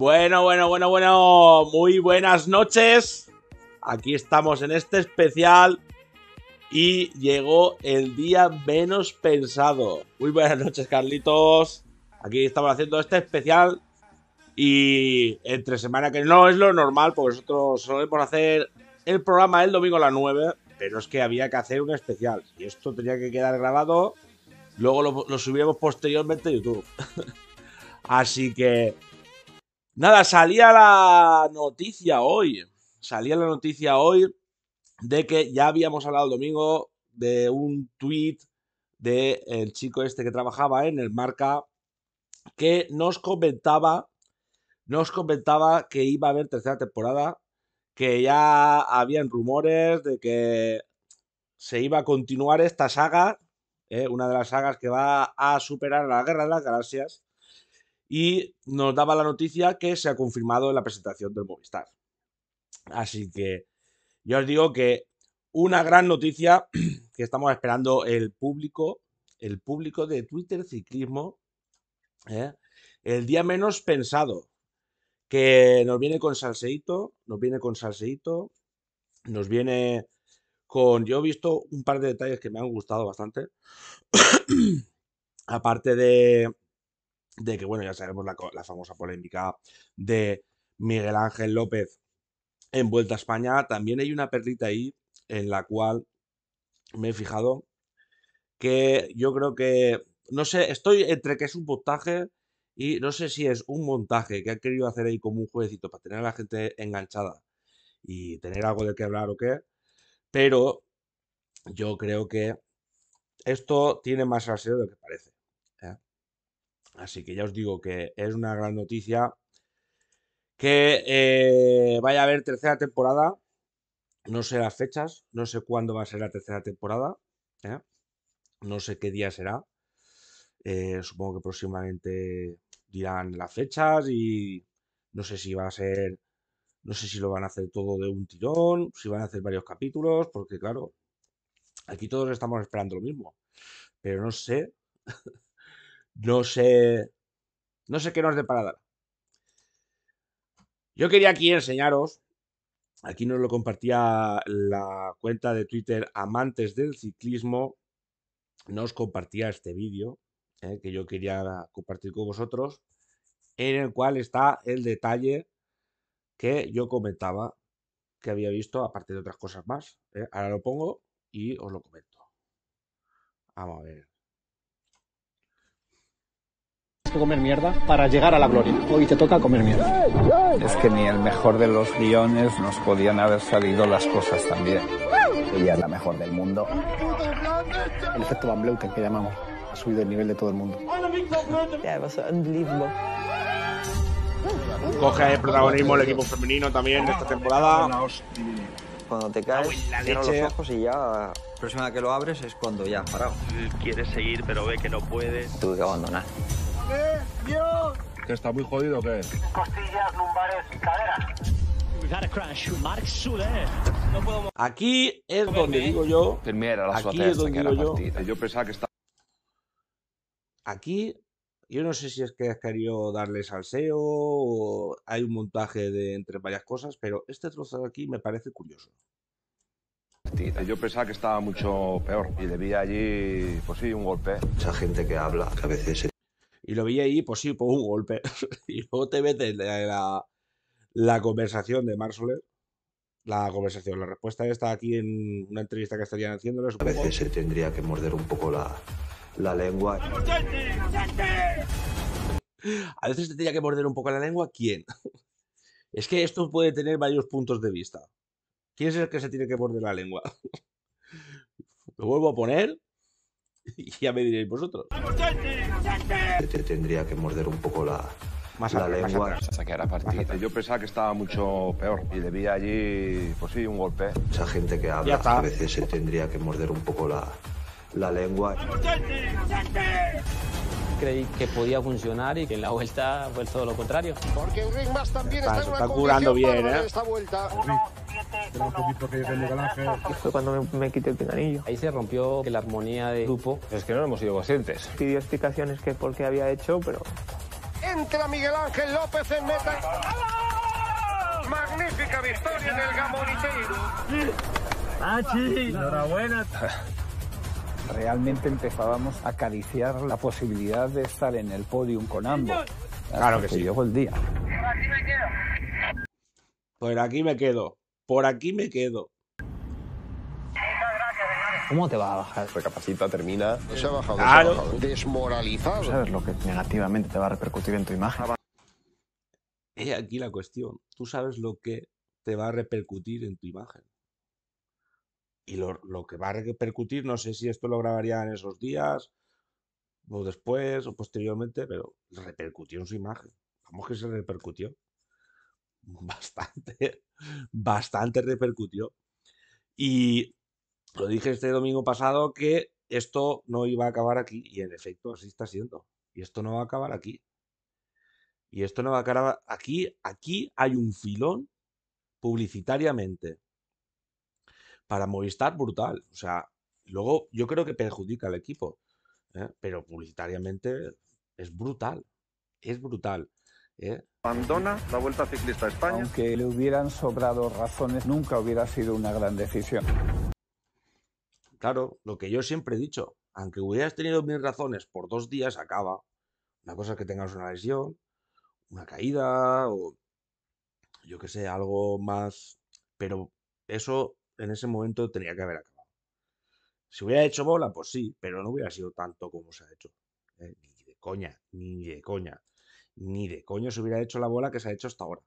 Bueno, bueno, bueno, bueno, muy buenas noches. Aquí estamos en este especial y llegó el día menos pensado. Muy buenas noches, Carlitos. Aquí estamos haciendo este especial y entre semana que no es lo normal, porque nosotros solemos hacer el programa el domingo a las 9, pero es que había que hacer un especial y esto tenía que quedar grabado. Luego lo, lo posteriormente a YouTube. Así que Nada, salía la noticia hoy. Salía la noticia hoy de que ya habíamos hablado el domingo de un tweet del el chico este que trabajaba en el marca que nos comentaba, nos comentaba que iba a haber tercera temporada, que ya habían rumores de que se iba a continuar esta saga, ¿eh? una de las sagas que va a superar la Guerra de las Galaxias, y nos daba la noticia que se ha confirmado en la presentación del Movistar. Así que yo os digo que una gran noticia que estamos esperando el público, el público de Twitter Ciclismo, ¿eh? el día menos pensado, que nos viene con Salseito, nos viene con Salseito, nos viene con... Yo he visto un par de detalles que me han gustado bastante. Aparte de, de que, bueno, ya sabemos la, famosa polémica de Miguel Ángel López en Vuelta a España. También hay una perlita ahí en la cual me he fijado que yo creo que, no sé, estoy entre que es un montaje y no sé si es un montaje que ha querido hacer ahí como un jueguecito para tener a la gente enganchada y tener algo de qué hablar o qué, pero yo creo que esto tiene más rasero de lo que parece. Así que ya os digo que es una gran noticia que eh, vaya a haber tercera temporada. No sé las fechas, no sé cuándo va a ser la tercera temporada, ¿eh? no sé qué día será. Eh, supongo que próximamente dirán las fechas y no sé si va a ser, no sé si lo van a hacer todo de un tirón, si van a hacer varios capítulos, porque claro, aquí todos estamos esperando lo mismo, pero no sé No sé. No sé qué nos deparará. Yo quería aquí enseñaros. Aquí nos lo compartía la cuenta de Twitter Amantes del Ciclismo. Nos compartía este vídeo eh, que yo quería compartir con vosotros. En el cual está el detalle que yo comentaba que había visto, aparte de otras cosas más. Eh, ahora lo pongo y os lo comento. Vamos a ver que comer mierda para llegar a la gloria. Hoy te toca comer mierda. Es que ni el mejor de los guiones nos podían haber salido las cosas también. Ella es la mejor del mundo. El efecto Van Bleuten que llamamos ha subido el nivel de todo el mundo. Coge el protagonismo el equipo femenino también esta temporada. Cuando te caes, cierras los ojos y ya la próxima que lo abres es cuando ya has parado. Quieres seguir, pero ve que no puedes. Tuve que abandonar. Dios. ¿Que está muy jodido qué? Costillas, lumbares, caderas. Aquí es donde digo yo. Aquí es donde digo yo. Yo pensaba que estaba. Aquí, yo no sé si es que has querido darle seo o hay un montaje de entre varias cosas, pero este trozo de aquí me parece curioso. Yo pensaba que estaba mucho peor y debía allí, pues sí, un golpe. Mucha gente que habla, que a veces se y lo vi ahí, pues sí, por un golpe. y luego te metes la, conversación de Marsolet La conversación, la respuesta está aquí en una entrevista que estarían haciendo A veces se tendría que morder un poco la, lengua. A veces se tendría que morder un poco la lengua. ¿Quién? es que esto puede tener varios puntos de vista. ¿Quién es el que se tiene que morder la lengua? Lo vuelvo a poner y ya me diréis vosotros. Te tendría que morder un poco la, la lengua. Yo pensaba que estaba mucho peor y le vi allí, pues sí, un golpe. Esa gente que habla a veces se tendría que morder un poco la, la lengua creí que podía funcionar y que en la vuelta fue todo lo contrario. Porque Ring más también está, está curando bien, ¿eh? fue cuando me, quité el pinganillo. Ahí se rompió la armonía de grupo. Es que no hemos sido conscientes. Pidió explicaciones que por qué había hecho, pero... Entra Miguel Ángel López en meta. Magnífica victoria en el Gamoniteiro. ¡Achín! ¡Enhorabuena! realmente empezábamos a acariciar la posibilidad de estar en el podium con ambos. claro que, sí. Llegó el día. Aquí me quedo. Por aquí me quedo. Por aquí me quedo. ¿Cómo te va a bajar? Recapacita, termina. Se ha bajado, se ha Desmoralizado. ¿Sabes lo que negativamente te va a repercutir en tu imagen? aquí la cuestión. Tú sabes lo que te va a repercutir en tu imagen y lo, lo, que va a repercutir, no sé si esto lo grabaría en esos días, o después, o posteriormente, pero repercutió en su imagen. Vamos que se repercutió. Bastante, bastante repercutió. Y lo dije este domingo pasado que esto no iba a acabar aquí, y en efecto así está siendo. Y esto no va a acabar aquí. Y esto no va a acabar aquí. Aquí hay un filón publicitariamente para Movistar brutal. O sea, luego yo creo que perjudica al equipo, ¿eh? pero publicitariamente es brutal, es brutal. ¿eh? Abandona la Vuelta Ciclista a España. Aunque le hubieran sobrado razones, nunca hubiera sido una gran decisión. Claro, lo que yo siempre he dicho, aunque hubieras tenido mil razones, por dos días acaba. Una cosa es que tengas una lesión, una caída o yo qué sé, algo más. Pero eso en ese momento tenía que haber acabado. Si hubiera hecho bola, pues sí, pero no hubiera sido tanto como se ha hecho. ¿eh? ni de coña, ni de coña. Ni de coño se hubiera hecho la bola que se ha hecho hasta ahora,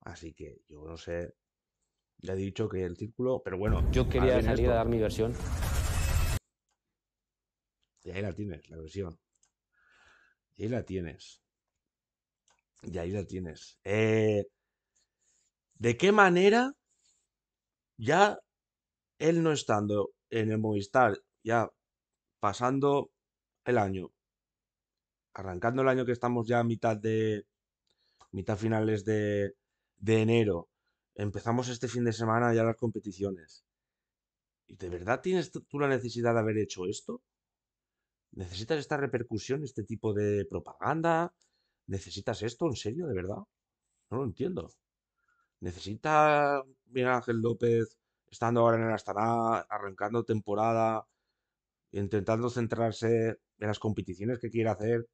Así que yo no sé. Ya he dicho que el círculo, pero bueno. Yo quería salir a dar mi versión. Y ahí la tienes, la versión. Y ahí la tienes. Y ahí la tienes. Eh, ¿De qué manera ya él no estando en el Movistar, ya pasando el año, arrancando el año que estamos ya a mitad de, mitad finales de, de enero, empezamos este fin de semana ya las competiciones. ¿Y de verdad tienes tú la necesidad de haber hecho esto? ¿Necesitas esta repercusión, este tipo de propaganda? ¿Necesitas esto en serio, de verdad? No lo entiendo. ¿Necesita Miguel Ángel López, estando ahora en el Astana, arrancando temporada, intentando centrarse en las competiciones que quiere hacer?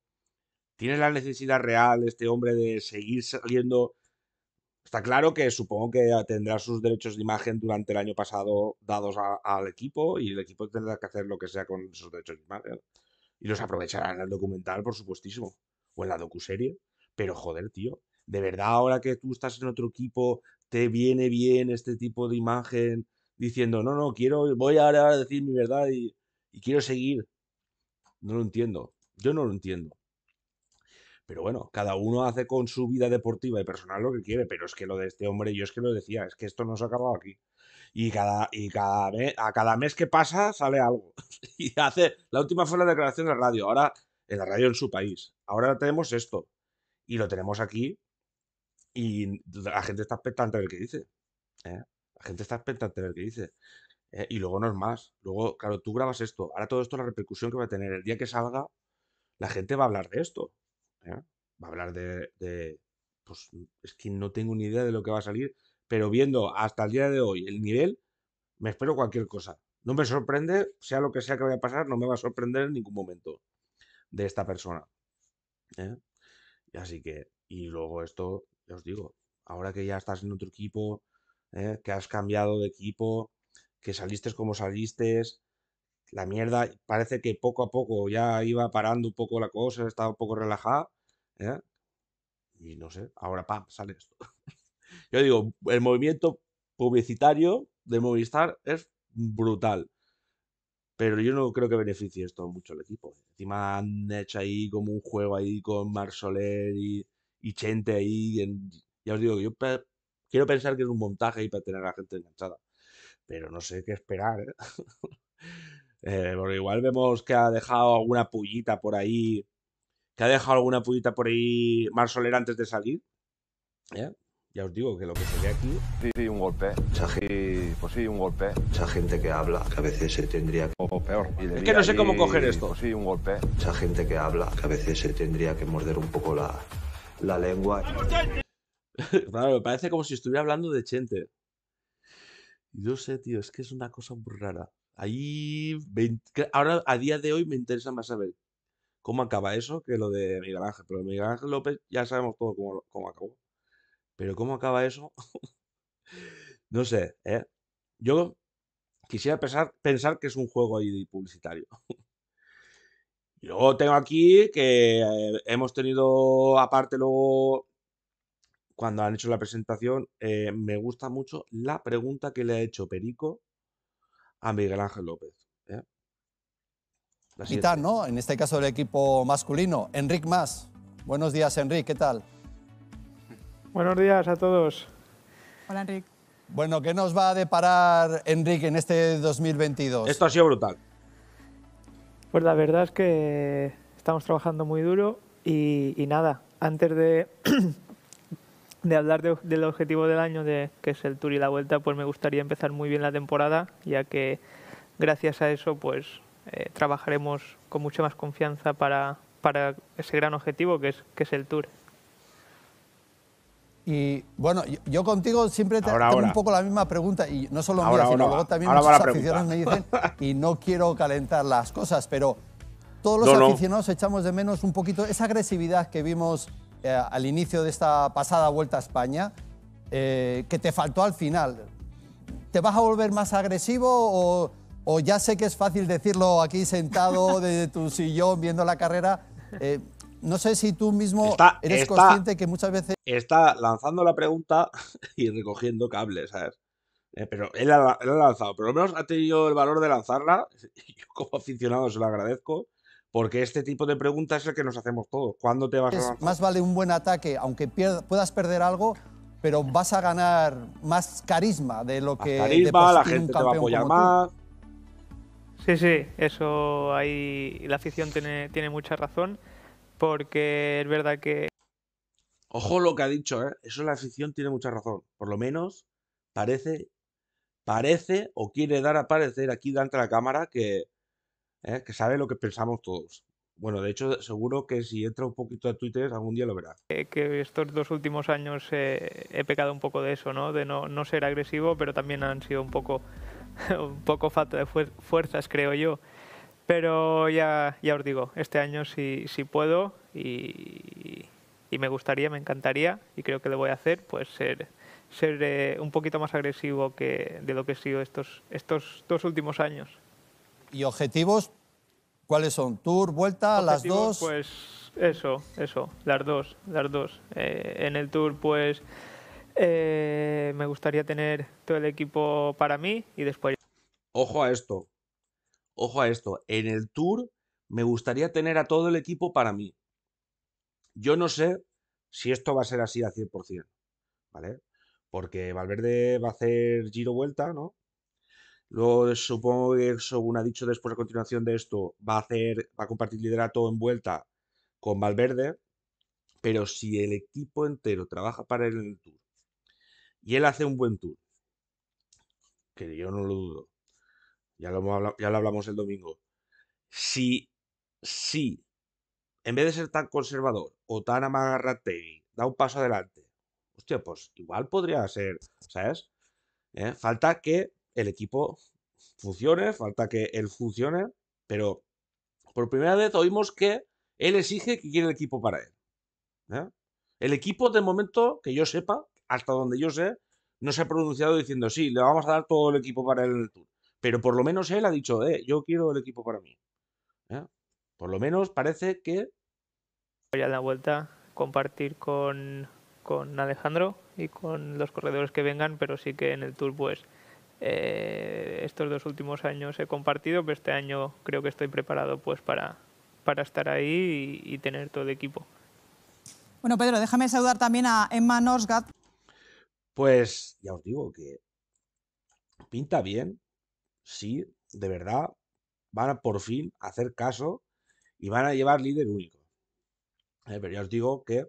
¿Tiene la necesidad real este hombre de seguir saliendo? Está claro que supongo que tendrá sus derechos de imagen durante el año pasado dados al equipo y el equipo tendrá que hacer lo que sea con esos derechos de imagen. Y los aprovechará en el documental, por supuestísimo. O en la docuserie. Pero joder, tío de verdad ahora que tú estás en otro equipo, te viene bien este tipo de imagen diciendo, no, no, quiero, voy ahora a decir mi verdad y, quiero seguir. No lo entiendo, yo no lo entiendo. Pero bueno, cada uno hace con su vida deportiva y personal lo que quiere, pero es que lo de este hombre, yo es que lo decía, es que esto no se ha acabado aquí. Y cada, y cada mes, a cada mes que pasa sale algo. y hace, la última fue la declaración de la radio, ahora en la radio en su país. Ahora tenemos esto. Y lo tenemos aquí y la gente está expectante a ver qué dice. ¿eh? La gente está expectante a ver qué dice. ¿eh? Y luego no es más. Luego, claro, tú grabas esto. Ahora todo esto, la repercusión que va a tener el día que salga, la gente va a hablar de esto. ¿eh? Va a hablar de, Pues es que no tengo ni idea de lo que va a salir. Pero viendo hasta el día de hoy el nivel, me espero cualquier cosa. No me sorprende, sea lo que sea que vaya a pasar, no me va a sorprender en ningún momento de esta persona. Así que, y luego esto, ya os digo, ahora que ya estás en otro equipo, ¿eh? que has cambiado de equipo, que saliste como saliste, la mierda, parece que poco a poco ya iba parando un poco la cosa, estaba un poco relajada, ¿eh? y no sé, ahora pam, sale esto. Yo digo, el movimiento publicitario de Movistar es brutal. Pero yo no creo que beneficie esto mucho al equipo. Encima han hecho ahí como un juego ahí con Marc y y gente ahí. ya os digo, yo quiero pensar que es un montaje ahí para tener a la gente enganchada. Pero no sé qué esperar. ¿eh? porque eh, igual vemos que ha dejado alguna pullita por ahí. Que ha dejado alguna pullita por ahí más Soler antes de salir. ¿Eh? Ya os digo que lo que sería aquí. Sí, sí, un golpe. ¿eh? pues sí, un golpe. Esa ¿eh? gente que habla, que a veces se tendría que. peor. Es que no sé cómo coger esto. sí, un golpe. Esa gente que habla, que a veces se tendría que morder un poco la, la lengua. me parece como si estuviera hablando de Chente. No sé, tío, es que es una cosa muy rara. Ahí. Ahora, a día de hoy, me interesa más saber cómo acaba eso que lo de Miguel Ángel. Pero Miguel Ángel López ya sabemos todo cómo, cómo acabó. Pero cómo acaba eso, no sé, ¿eh? Yo quisiera pensar, pensar que es un juego ahí publicitario. Yo tengo aquí que eh, hemos tenido, aparte luego, cuando han hecho la presentación, eh, me gusta mucho la pregunta que le ha hecho Perico a Miguel Ángel López. ¿eh? tal, ¿no? En este caso del equipo masculino. Enric Más. Buenos días, Enric, ¿qué tal? Buenos días a todos. Hola, Enric. Bueno, ¿qué nos va a deparar Enrique en este 2022? Esto ha sido brutal. Pues la verdad es que estamos trabajando muy duro y, nada, antes de, hablar del objetivo del año, de, que es el Tour y la Vuelta, pues me gustaría empezar muy bien la temporada, ya que gracias a eso pues eh, trabajaremos con mucha más confianza para, para ese gran objetivo que es, que es el Tour. Y bueno, yo, contigo siempre te, tengo un poco la misma pregunta, y no solo ahora, mía, sino también los aficionados me dicen, y no quiero calentar las cosas, pero todos los aficionados echamos de menos un poquito esa agresividad que vimos eh, al inicio de esta pasada vuelta a España, eh, que te faltó al final. ¿Te vas a volver más agresivo o, ya sé que es fácil decirlo aquí sentado desde tu sillón viendo la carrera? Eh, no sé si tú mismo eres consciente que muchas veces... Está lanzando la pregunta y recogiendo cables, ¿sabes? Eh, pero él ha lanzado, pero al menos ha tenido el valor de lanzarla. yo como aficionado se lo agradezco, porque este tipo de preguntas es el que nos hacemos todos. te vas Más vale un buen ataque, aunque puedas perder algo, pero vas a ganar más carisma de lo que... carisma, la gente te va a apoyar más. Sí, sí, eso ahí la afición tiene, tiene mucha razón porque es verdad que... Ojo lo que ha dicho, ¿eh? Eso la afición tiene mucha razón. Por lo menos parece, parece o quiere dar a parecer aquí delante de la cámara que, ¿eh? que sabe lo que pensamos todos. Bueno, de hecho, seguro que si entra un poquito a Twitter algún día lo verá. Eh, que estos dos últimos años eh, he pecado un poco de eso, ¿no? De no, ser agresivo, pero también han sido un poco, un poco falta de fuerzas, creo yo. Pero ya, ya os digo, este año sí puedo y, me gustaría, me encantaría y creo que lo voy a hacer, pues ser, ser eh, un poquito más agresivo que de lo que he sido estos, estos dos últimos años. ¿Y objetivos? ¿Cuáles son? ¿Tour, vuelta, las dos? Pues eso, eso, las dos, las dos. Eh, en el tour pues eh, me gustaría tener todo el equipo para mí y después... Ojo a esto, ojo a esto, en el Tour me gustaría tener a todo el equipo para mí. Yo no sé si esto va a ser así al 100%, ¿vale? Porque Valverde va a hacer giro vuelta, ¿no? Luego supongo que, según ha dicho después a continuación de esto, va a hacer, va a compartir liderato en vuelta con Valverde, pero si el equipo entero trabaja para él en el Tour y él hace un buen Tour, que yo no lo dudo, ya lo, hablamos el domingo, si, en vez de ser tan conservador o tan y da un paso adelante, hostia, pues igual podría ser, ¿sabes? ¿Eh? Falta que el equipo funcione, falta que él funcione, pero por primera vez oímos que él exige que quiere el equipo para él. ¿eh? El equipo, de momento, que yo sepa, hasta donde yo sé, no se ha pronunciado diciendo sí, le vamos a dar todo el equipo para él en el tour. Pero por lo menos él ha dicho, eh, yo quiero el equipo para mí. ¿eh? Por lo menos parece que... Voy a dar la vuelta, compartir con, Alejandro y con los corredores que vengan, pero sí que en el Tour pues eh, estos dos últimos años he compartido, pero este año creo que estoy preparado pues para, para estar ahí y, tener todo el equipo. Bueno, Pedro, déjame saludar también a Emma Nosgat. Pues ya os digo que pinta bien, Sí, de verdad van a por fin hacer caso y van a llevar líder único. Eh, pero ya os digo que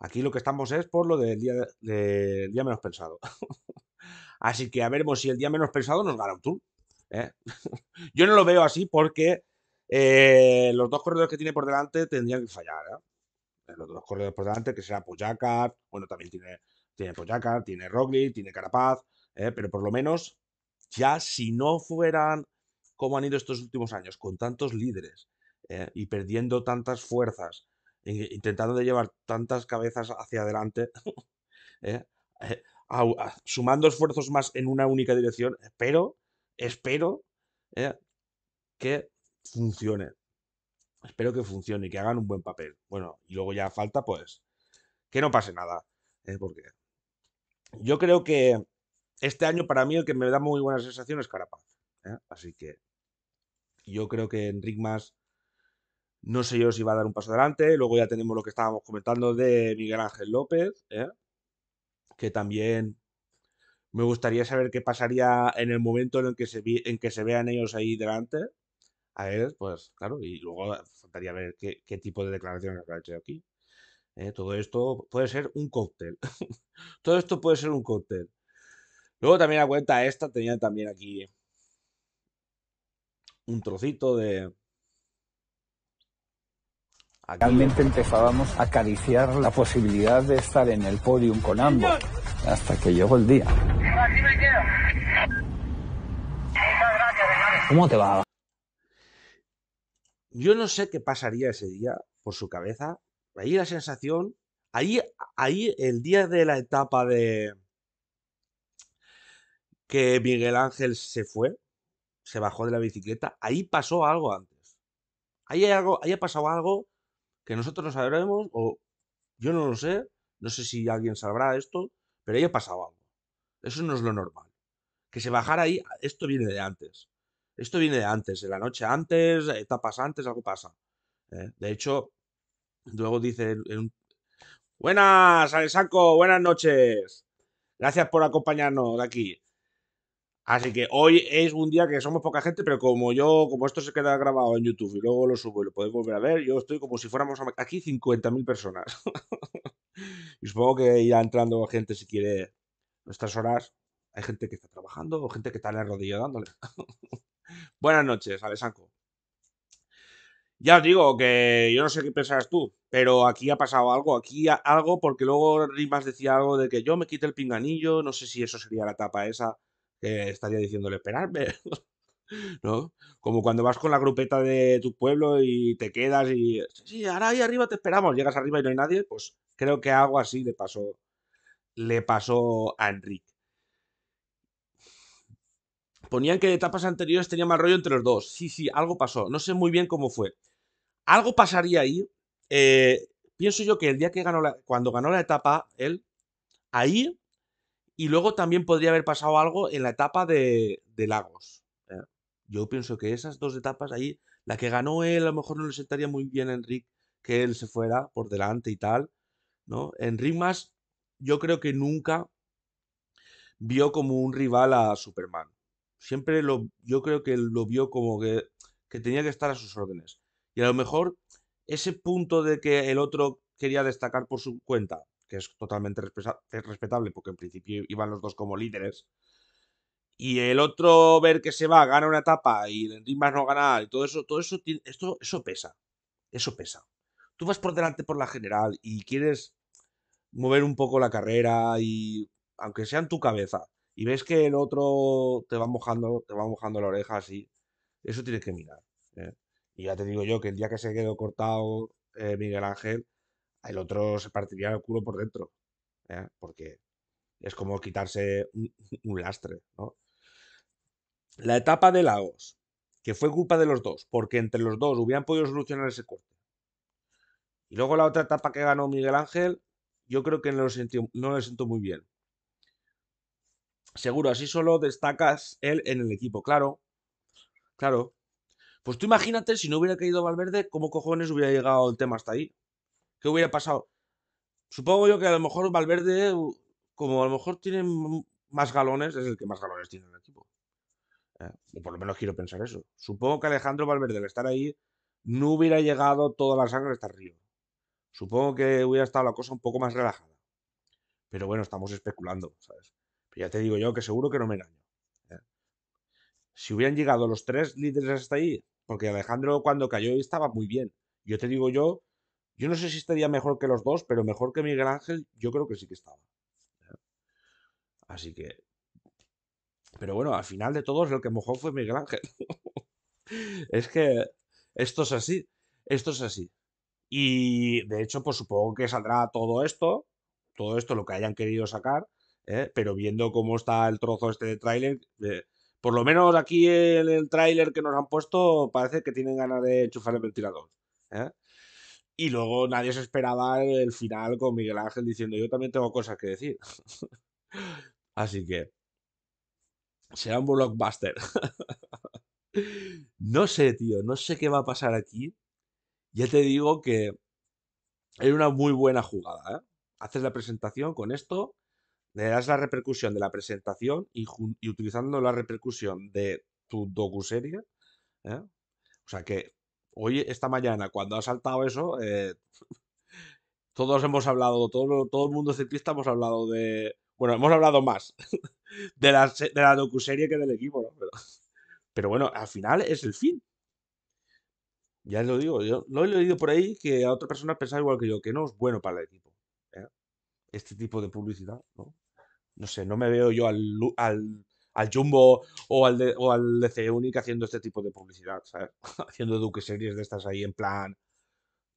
aquí lo que estamos es por lo del día, del día menos pensado. así que a ver si el día menos pensado nos gana un tour. ¿eh? Yo no lo veo así porque eh, los dos corredores que tiene por delante tendrían que fallar. Los dos corredores por delante, que será Poyacar, bueno, también tiene, tiene Poyacar, tiene rockley tiene Carapaz, pero por lo menos ya si no fueran como han ido estos últimos años, con tantos líderes eh, y perdiendo tantas fuerzas, eh, intentando de llevar tantas cabezas hacia adelante, eh, ah, sumando esfuerzos más en una única dirección, espero, espero que funcione. Espero que funcione y que hagan un buen papel. Bueno, y luego ya falta pues que no pase nada. porque yo creo que este año para mí el que me da muy buena sensación es Carapaz. ¿eh? Así que yo creo que Enric Más, no sé yo si va a dar un paso adelante. Luego ya tenemos lo que estábamos comentando de Miguel Ángel López, ¿eh? que también me gustaría saber qué pasaría en el momento en que se, en que se vean ellos ahí delante. A ver, pues claro, y luego faltaría ver qué, tipo de declaraciones habrá hecho aquí. ¿eh? Todo esto puede ser un cóctel. Todo esto puede ser un cóctel. Luego también la cuenta esta tenía también aquí un trocito de... Realmente empezábamos a acariciar la posibilidad de estar en el podium con ambos hasta que llegó el día. ¿Cómo te va? Yo no sé qué pasaría ese día por su cabeza. Ahí la sensación, ahí, ahí el día de la etapa de, que Miguel Ángel se fue, se bajó de la bicicleta, ahí pasó algo antes. Ahí hay algo, ahí ha pasado algo que nosotros no sabremos, o yo no lo sé, no sé si alguien sabrá esto, pero ahí ha pasado algo. Eso no es lo normal. Que se bajara ahí, esto viene de antes. Esto viene de antes, de la noche antes, etapas antes, algo pasa. ¿eh? De hecho, luego dice... En un... Buenas, buenas noches. Gracias por acompañarnos de aquí. Así que hoy es un día que somos poca gente, pero como yo, como esto se queda grabado en YouTube y luego lo subo y lo podéis volver a ver, yo estoy como si fuéramos aquí 50.000 personas. y supongo que irá entrando gente si quiere nuestras horas. Hay gente que está trabajando o gente que está en el rodillo dándole. Buenas noches, Alessanco. Ya os digo que yo no sé qué pensarás tú, pero aquí ha pasado algo, aquí algo, porque luego Rimas decía algo de que yo me quité el pinganillo, no sé si eso sería la tapa esa estaría diciéndole, esperarme. ¿No? Como cuando vas con la grupeta de tu pueblo y te quedas y. Sí, ahora ahí arriba te esperamos. Llegas arriba y no hay nadie. Pues creo que algo así le pasó. Le pasó a Enrique. Ponían que etapas anteriores tenía mal rollo entre los dos. Sí, sí, algo pasó. No sé muy bien cómo fue. Algo pasaría ahí. Eh, pienso yo que el día que ganó la, cuando ganó la etapa, él, ahí y luego también podría haber pasado algo en la etapa de, Lagos. ¿eh? Yo pienso que esas dos etapas ahí, la que ganó él, a lo mejor no le sentaría muy bien a Enric que él se fuera por delante y tal. ¿no? Enric más, yo creo que nunca vio como un rival a Superman. Siempre lo, yo creo que lo vio como que, que tenía que estar a sus órdenes. Y a lo mejor ese punto de que el otro quería destacar por su cuenta que es totalmente respetable porque en principio iban los dos como líderes. Y el otro ver que se va, gana una etapa y más no gana y todo eso, todo eso, esto, eso pesa. Eso pesa. Tú vas por delante por la general y quieres mover un poco la carrera y aunque sea en tu cabeza y ves que el otro te va mojando, te va mojando la oreja así, eso tienes que mirar. ¿eh? Y ya te digo yo que el día que se quedó cortado eh, Miguel Ángel, el otro se partiría el culo por dentro, ¿eh? porque es como quitarse un, lastre. La etapa de Lagos, que fue culpa de los dos, porque entre los dos hubieran podido solucionar ese corte. Y luego la otra etapa que ganó Miguel Ángel, yo creo que no lo, no siento muy bien. Seguro, así solo destacas él en el equipo, claro. Claro. Pues tú imagínate si no hubiera caído Valverde, ¿cómo cojones hubiera llegado el tema hasta ahí? ¿Qué hubiera pasado? Supongo yo que a lo mejor Valverde, como a lo mejor tiene más galones, es el que más galones tiene en el equipo. Eh, por lo menos quiero pensar eso. Supongo que Alejandro Valverde, al estar ahí, no hubiera llegado toda la sangre hasta arriba. Supongo que hubiera estado la cosa un poco más relajada. Pero bueno, estamos especulando, ¿sabes? ya te digo yo que seguro que no me engaño. ¿eh? Si hubieran llegado los tres líderes hasta ahí, porque Alejandro cuando cayó estaba muy bien. Yo te digo yo yo no sé si estaría mejor que los dos, pero mejor que Miguel Ángel, yo creo que sí que estaba. ¿eh? Así que. Pero bueno, al final de todos, el que mojó fue Miguel Ángel. es que esto es así. Esto es así. Y de hecho, pues supongo que saldrá todo esto, todo esto lo que hayan querido sacar, ¿eh? pero viendo cómo está el trozo este de tráiler, por lo menos aquí en el tráiler que nos han puesto, parece que tienen ganas de enchufar el ventilador. ¿eh? Y luego nadie se esperaba el final con Miguel Ángel diciendo yo también tengo cosas que decir. Así que será un blockbuster. no sé, tío, no sé qué va a pasar aquí. Ya te digo que Es una muy buena jugada. ¿eh? Haces la presentación con esto, le das la repercusión de la presentación y, utilizando la repercusión de tu docuserie. ¿eh? O sea que hoy, esta mañana, cuando ha saltado eso, eh, todos hemos hablado, todo, todo el mundo ciclista hemos hablado de. Bueno, hemos hablado más de la, de la docuserie que del equipo, ¿no? Pero, bueno, al final es el fin. Ya lo digo, yo lo he leído por ahí que a otra persona pensaba igual que yo, que no es bueno para el equipo. ¿eh? Este tipo de publicidad, ¿no? No sé, no me veo yo al, al al Jumbo o al, al haciendo este tipo de publicidad, haciendo Duque series de estas ahí en plan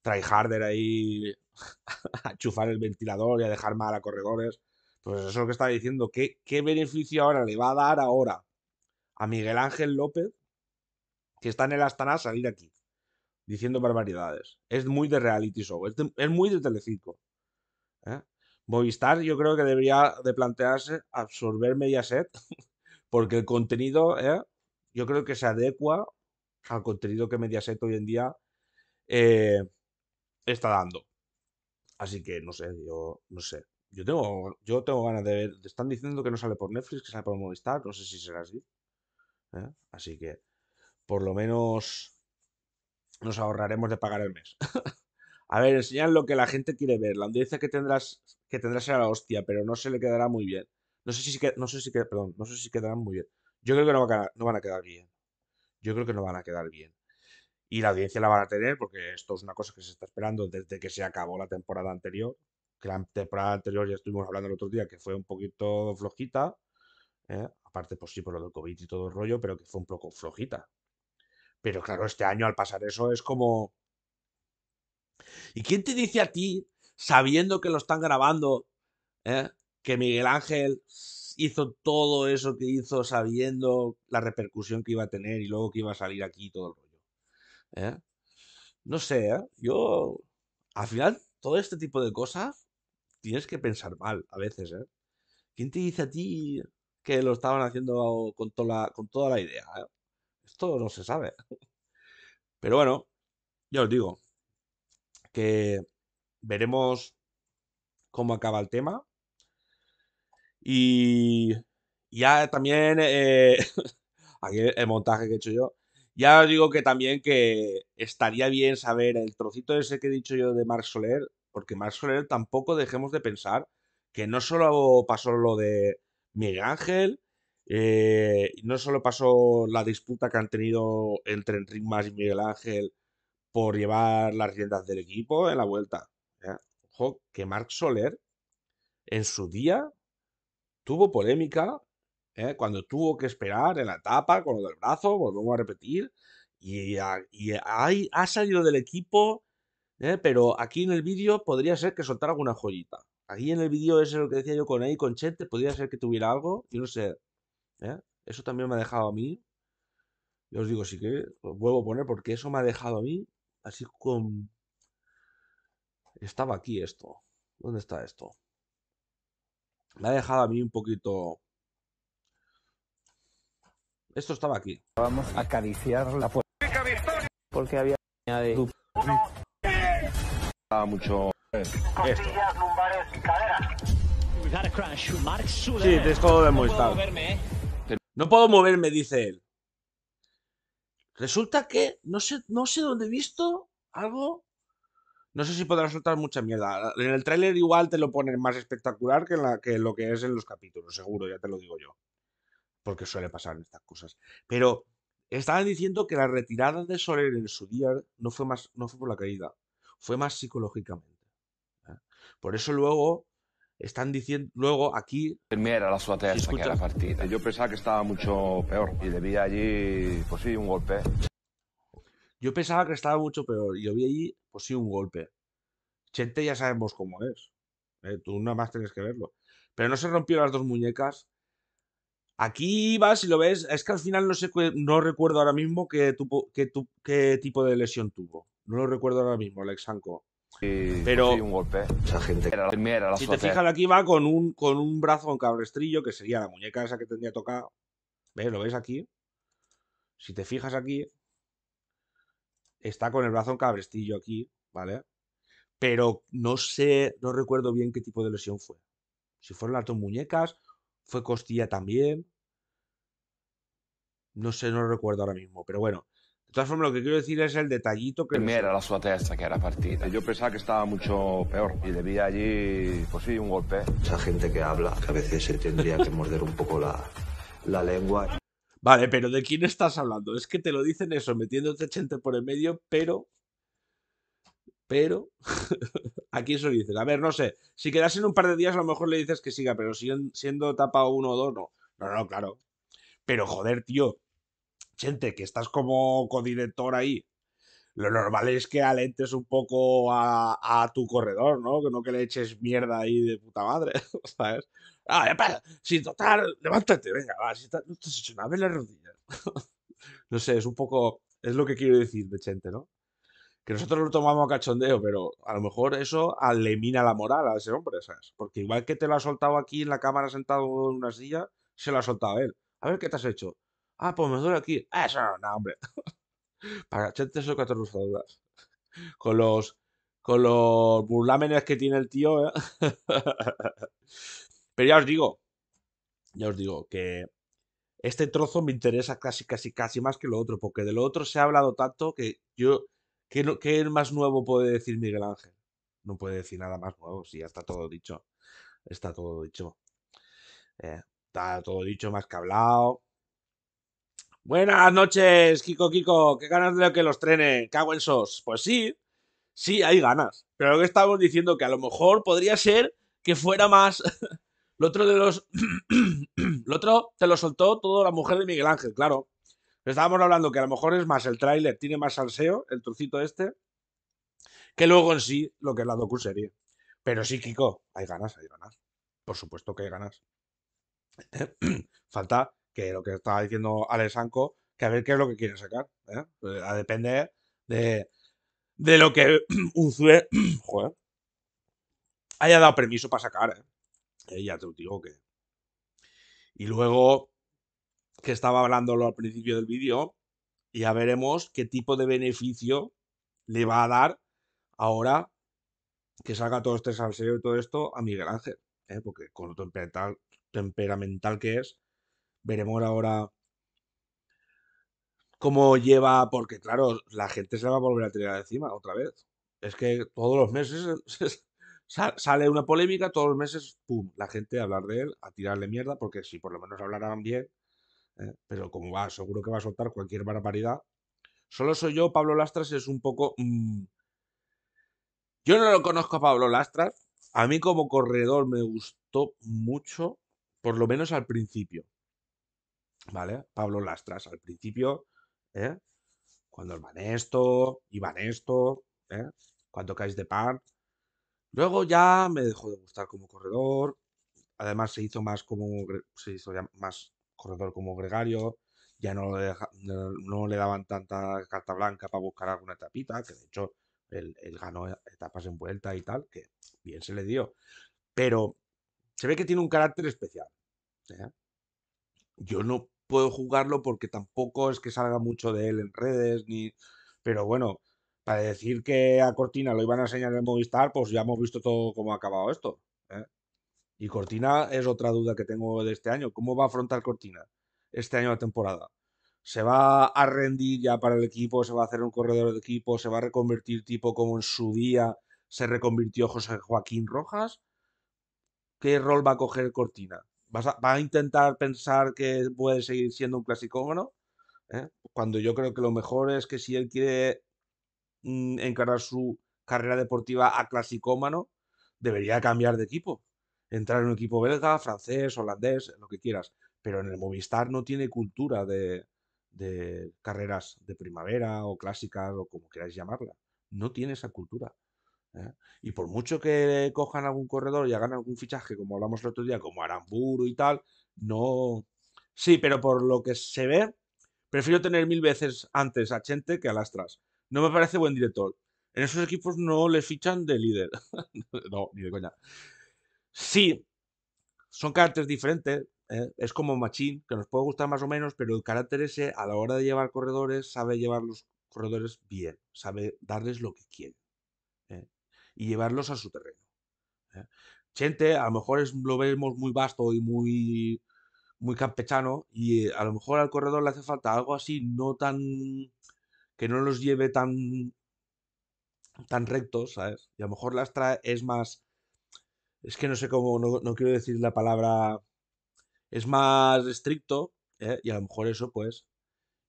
try harder ahí a chufar el ventilador y a dejar mal a corredores. Pues eso es lo que estaba diciendo. ¿Qué, ¿Qué beneficio ahora le va a dar ahora a Miguel Ángel López, que está en el Astana, salir aquí diciendo barbaridades? Es muy de reality show, es, muy de Telecinco. ¿eh? Movistar yo creo que debería de plantearse absorber Mediaset porque el contenido ¿eh? yo creo que se adecua al contenido que Mediaset hoy en día eh, está dando. Así que no sé, yo no sé. Yo tengo, yo tengo ganas de ver. están diciendo que no sale por Netflix, que sale por Movistar. No sé si será así. ¿eh? Así que, por lo menos, nos ahorraremos de pagar el mes. a ver, enseñan lo que la gente quiere ver. La audiencia que tendrás, que tendrás será la hostia, pero no se le quedará muy bien. No sé si, no sé si, perdón, no sé si quedarán muy bien. Yo creo que no, van a quedar bien. Yo creo que no van a quedar bien. Y la audiencia la van a tener porque esto es una cosa que se está esperando desde que se acabó la temporada anterior. Que la temporada anterior ya estuvimos hablando el otro día que fue un poquito flojita. ¿eh? Aparte, pues sí, por lo del COVID y todo el rollo, pero que fue un poco flojita. Pero claro, este año al pasar eso es como... ¿Y quién te dice a ti, sabiendo que lo están grabando, ¿eh? que Miguel Ángel hizo todo eso que hizo sabiendo la repercusión que iba a tener y luego que iba a salir aquí todo el rollo. ¿eh? No sé, ¿eh? yo al final todo este tipo de cosas tienes que pensar mal a veces. ¿eh? ¿Quién te dice a ti que lo estaban haciendo con toda la, con toda la idea? ¿eh? Esto no se sabe. Pero bueno, ya os digo que veremos cómo acaba el tema y ya también, eh, aquí el montaje que he hecho yo, ya os digo que también que estaría bien saber el trocito ese que he dicho yo de Marc Soler, porque Marc Soler tampoco dejemos de pensar que no solo pasó lo de Miguel Ángel, eh, no solo pasó la disputa que han tenido entre Enric Mas y Miguel Ángel por llevar las riendas del equipo en la vuelta. Ojo, que Marc Soler en su día tuvo polémica ¿eh? cuando tuvo que esperar en la etapa con lo del brazo, volvemos a repetir, y, ha salido del equipo, ¿eh? pero aquí en el vídeo podría ser que soltara alguna joyita. Aquí en el vídeo es lo que decía yo con ahí, con Chente, podría ser que tuviera algo, yo no sé. ¿eh? Eso también me ha dejado a mí. Yo os digo, sí que vuelvo a poner porque eso me ha dejado a mí así como Estaba aquí esto. ¿Dónde está esto? me ha dejado a mí un poquito... Esto estaba aquí. Vamos a acariciar la fuerza. Porque había mucho... Eh, sí, te de eh. No puedo moverme, dice él. Resulta que no sé, no sé dónde he visto algo no sé si podrá soltar mucha mierda. En el tráiler igual te lo ponen más espectacular que, lo que es en los capítulos, seguro, ya te lo digo yo. Porque suele pasar en estas cosas. Pero estaban diciendo que la retirada de Soler en su día no fue, más, no fue por la caída, fue más psicológicamente. ¿eh? Por eso luego están diciendo luego aquí primera la suerte la partida yo pensaba que estaba mucho peor y debía allí pues sí un golpe yo pensaba que estaba mucho peor. Yo vi allí, pues sí, un golpe. Chente ya sabemos cómo es. Eh, tú nada más tienes que verlo. Pero no se rompió las dos muñecas. Aquí va, si lo ves. Es que al final no sé, no recuerdo ahora mismo qué, qué tipo de lesión tuvo. No lo recuerdo ahora mismo, Alex Sanko pues Sí, pero un golpe. Si te fijas, aquí va con un, con un brazo en cabrestrillo, que sería la muñeca esa que tendría tocado. ¿Ves? ¿Lo ves aquí? Si te fijas aquí, está con el brazo en cabrestillo aquí, ¿vale? Pero no sé, no recuerdo bien qué tipo de lesión fue. Si fueron las dos muñecas, fue costilla también. No sé, no recuerdo ahora mismo, pero bueno. De todas formas, lo que quiero decir es el detallito que... Primera la suerte esta que era partida. Yo pensaba que estaba mucho peor y debía allí, pues sí, un golpe. Esa gente que habla, que a veces se tendría que morder un poco la, la lengua. Vale, pero ¿de quién estás hablando? Es que te lo dicen eso, metiéndote gente por el medio, pero. Pero. aquí eso dicen? A ver, no sé. Si quedas en un par de días, a lo mejor le dices que siga, pero siendo etapa uno o 2, no. No, no, claro. Pero joder, tío. Gente, que estás como codirector ahí. Lo normal es que alentes un poco a, a tu corredor, ¿no? Que no que le eches mierda ahí de puta madre, ¿sabes? Ah, para. Si total, levántate, venga, va. Si no te has hecho nada, las rodillas. no sé, es un poco. Es lo que quiero decir de Chente, ¿no? Que nosotros lo tomamos a cachondeo, pero a lo mejor eso Alemina la moral a ese hombre, ¿sabes? Porque igual que te lo ha soltado aquí en la cámara sentado en una silla, se lo ha soltado a él. A ver qué te has hecho. Ah, pues me duele aquí. Eso no, no hombre. Para Chente son cuatro horas. Con los. Con los burlámenes que tiene el tío, ¿eh? Pero ya os digo, ya os digo que este trozo me interesa casi, casi, casi más que lo otro, porque de lo otro se ha hablado tanto que yo, ¿qué, qué más nuevo puede decir Miguel Ángel? No puede decir nada más nuevo, si ya está todo dicho. Está todo dicho. Eh, está todo dicho, más que hablado. Buenas noches, Kiko Kiko. Qué ganas de lo que los trenen! Cago en sos. Pues sí, sí, hay ganas. Pero lo que estamos diciendo que a lo mejor podría ser que fuera más Lo otro de los. lo otro te lo soltó todo la mujer de Miguel Ángel, claro. Estábamos hablando que a lo mejor es más el tráiler, tiene más salseo, el trocito este, que luego en sí lo que es la docu-serie. Pero sí, Kiko, hay ganas, hay ganas. Por supuesto que hay ganas. Falta que lo que estaba diciendo Alex Anco, que a ver qué es lo que quiere sacar. ¿eh? Eh, a depender de, lo que un haya dado permiso para sacar. ¿eh? Eh, ya te digo que. Y luego, que estaba hablándolo al principio del vídeo, ya veremos qué tipo de beneficio le va a dar ahora que salga todo este salseo y todo esto a Miguel Ángel, ¿eh? porque con lo temperamental, temperamental que es, veremos ahora cómo lleva, porque claro, la gente se va a volver a tirar encima otra vez. Es que todos los meses sale una polémica, todos los meses, pum, la gente a hablar de él, a tirarle mierda, porque si por lo menos hablaran bien, ¿eh? pero como va, seguro que va a soltar cualquier barbaridad. Solo soy yo, Pablo Lastras es un poco... Mm, yo no lo conozco a Pablo Lastras, a mí como corredor me gustó mucho, por lo menos al principio. ¿Vale? Pablo Lastras, al principio, ¿eh? cuando el esto, y esto, ¿eh? cuando caes de par, Luego ya me dejó de gustar como corredor. Además se hizo más como se más corredor como gregario. Ya no le, no, daban tanta carta blanca para buscar alguna etapita, que de hecho él, ganó etapas en vuelta y tal, que bien se le dio. Pero se ve que tiene un carácter especial. ¿eh? Yo no puedo jugarlo porque tampoco es que salga mucho de él en redes, ni. Pero bueno, para decir que a Cortina lo iban a enseñar en Movistar, pues ya hemos visto todo cómo ha acabado esto. ¿eh? Y Cortina es otra duda que tengo de este año. ¿Cómo va a afrontar Cortina este año la temporada? ¿Se va a rendir ya para el equipo? ¿Se va a hacer un corredor de equipo? ¿Se va a reconvertir tipo como en su día se reconvirtió José Joaquín Rojas? ¿Qué rol va a coger Cortina? ¿Va a intentar pensar que puede seguir siendo un clasicógono? ¿Eh? Cuando yo creo que lo mejor es que si él quiere Mm, encarar su carrera deportiva a clasicómano, debería cambiar de equipo. Entrar en un equipo belga, francés, holandés, lo que quieras. Pero en el Movistar no tiene cultura de, carreras de primavera o clásicas o como queráis llamarla. No tiene esa cultura. ¿eh? Y por mucho que cojan algún corredor y hagan algún fichaje, como hablamos el otro día, como Aramburu y tal, no. Sí, pero por lo que se ve, prefiero tener mil veces antes a Chente que a Lastras no me parece buen director. En esos equipos no le fichan de líder. no, ni de coña. Sí, son caracteres diferentes. ¿eh? Es como Machín, que nos puede gustar más o menos, pero el carácter ese, a la hora de llevar corredores, sabe llevar los corredores bien, sabe darles lo que quieren ¿eh? y llevarlos a su terreno. Gente, ¿eh? a lo mejor es, lo vemos muy vasto y muy, muy campechano, y a lo mejor al corredor le hace falta algo así, no tan que no los lleve tan, tan rectos, ¿sabes? Y a lo mejor las es más, es que no sé cómo, no, quiero decir la palabra, es más estricto, ¿eh? y a lo mejor eso, pues,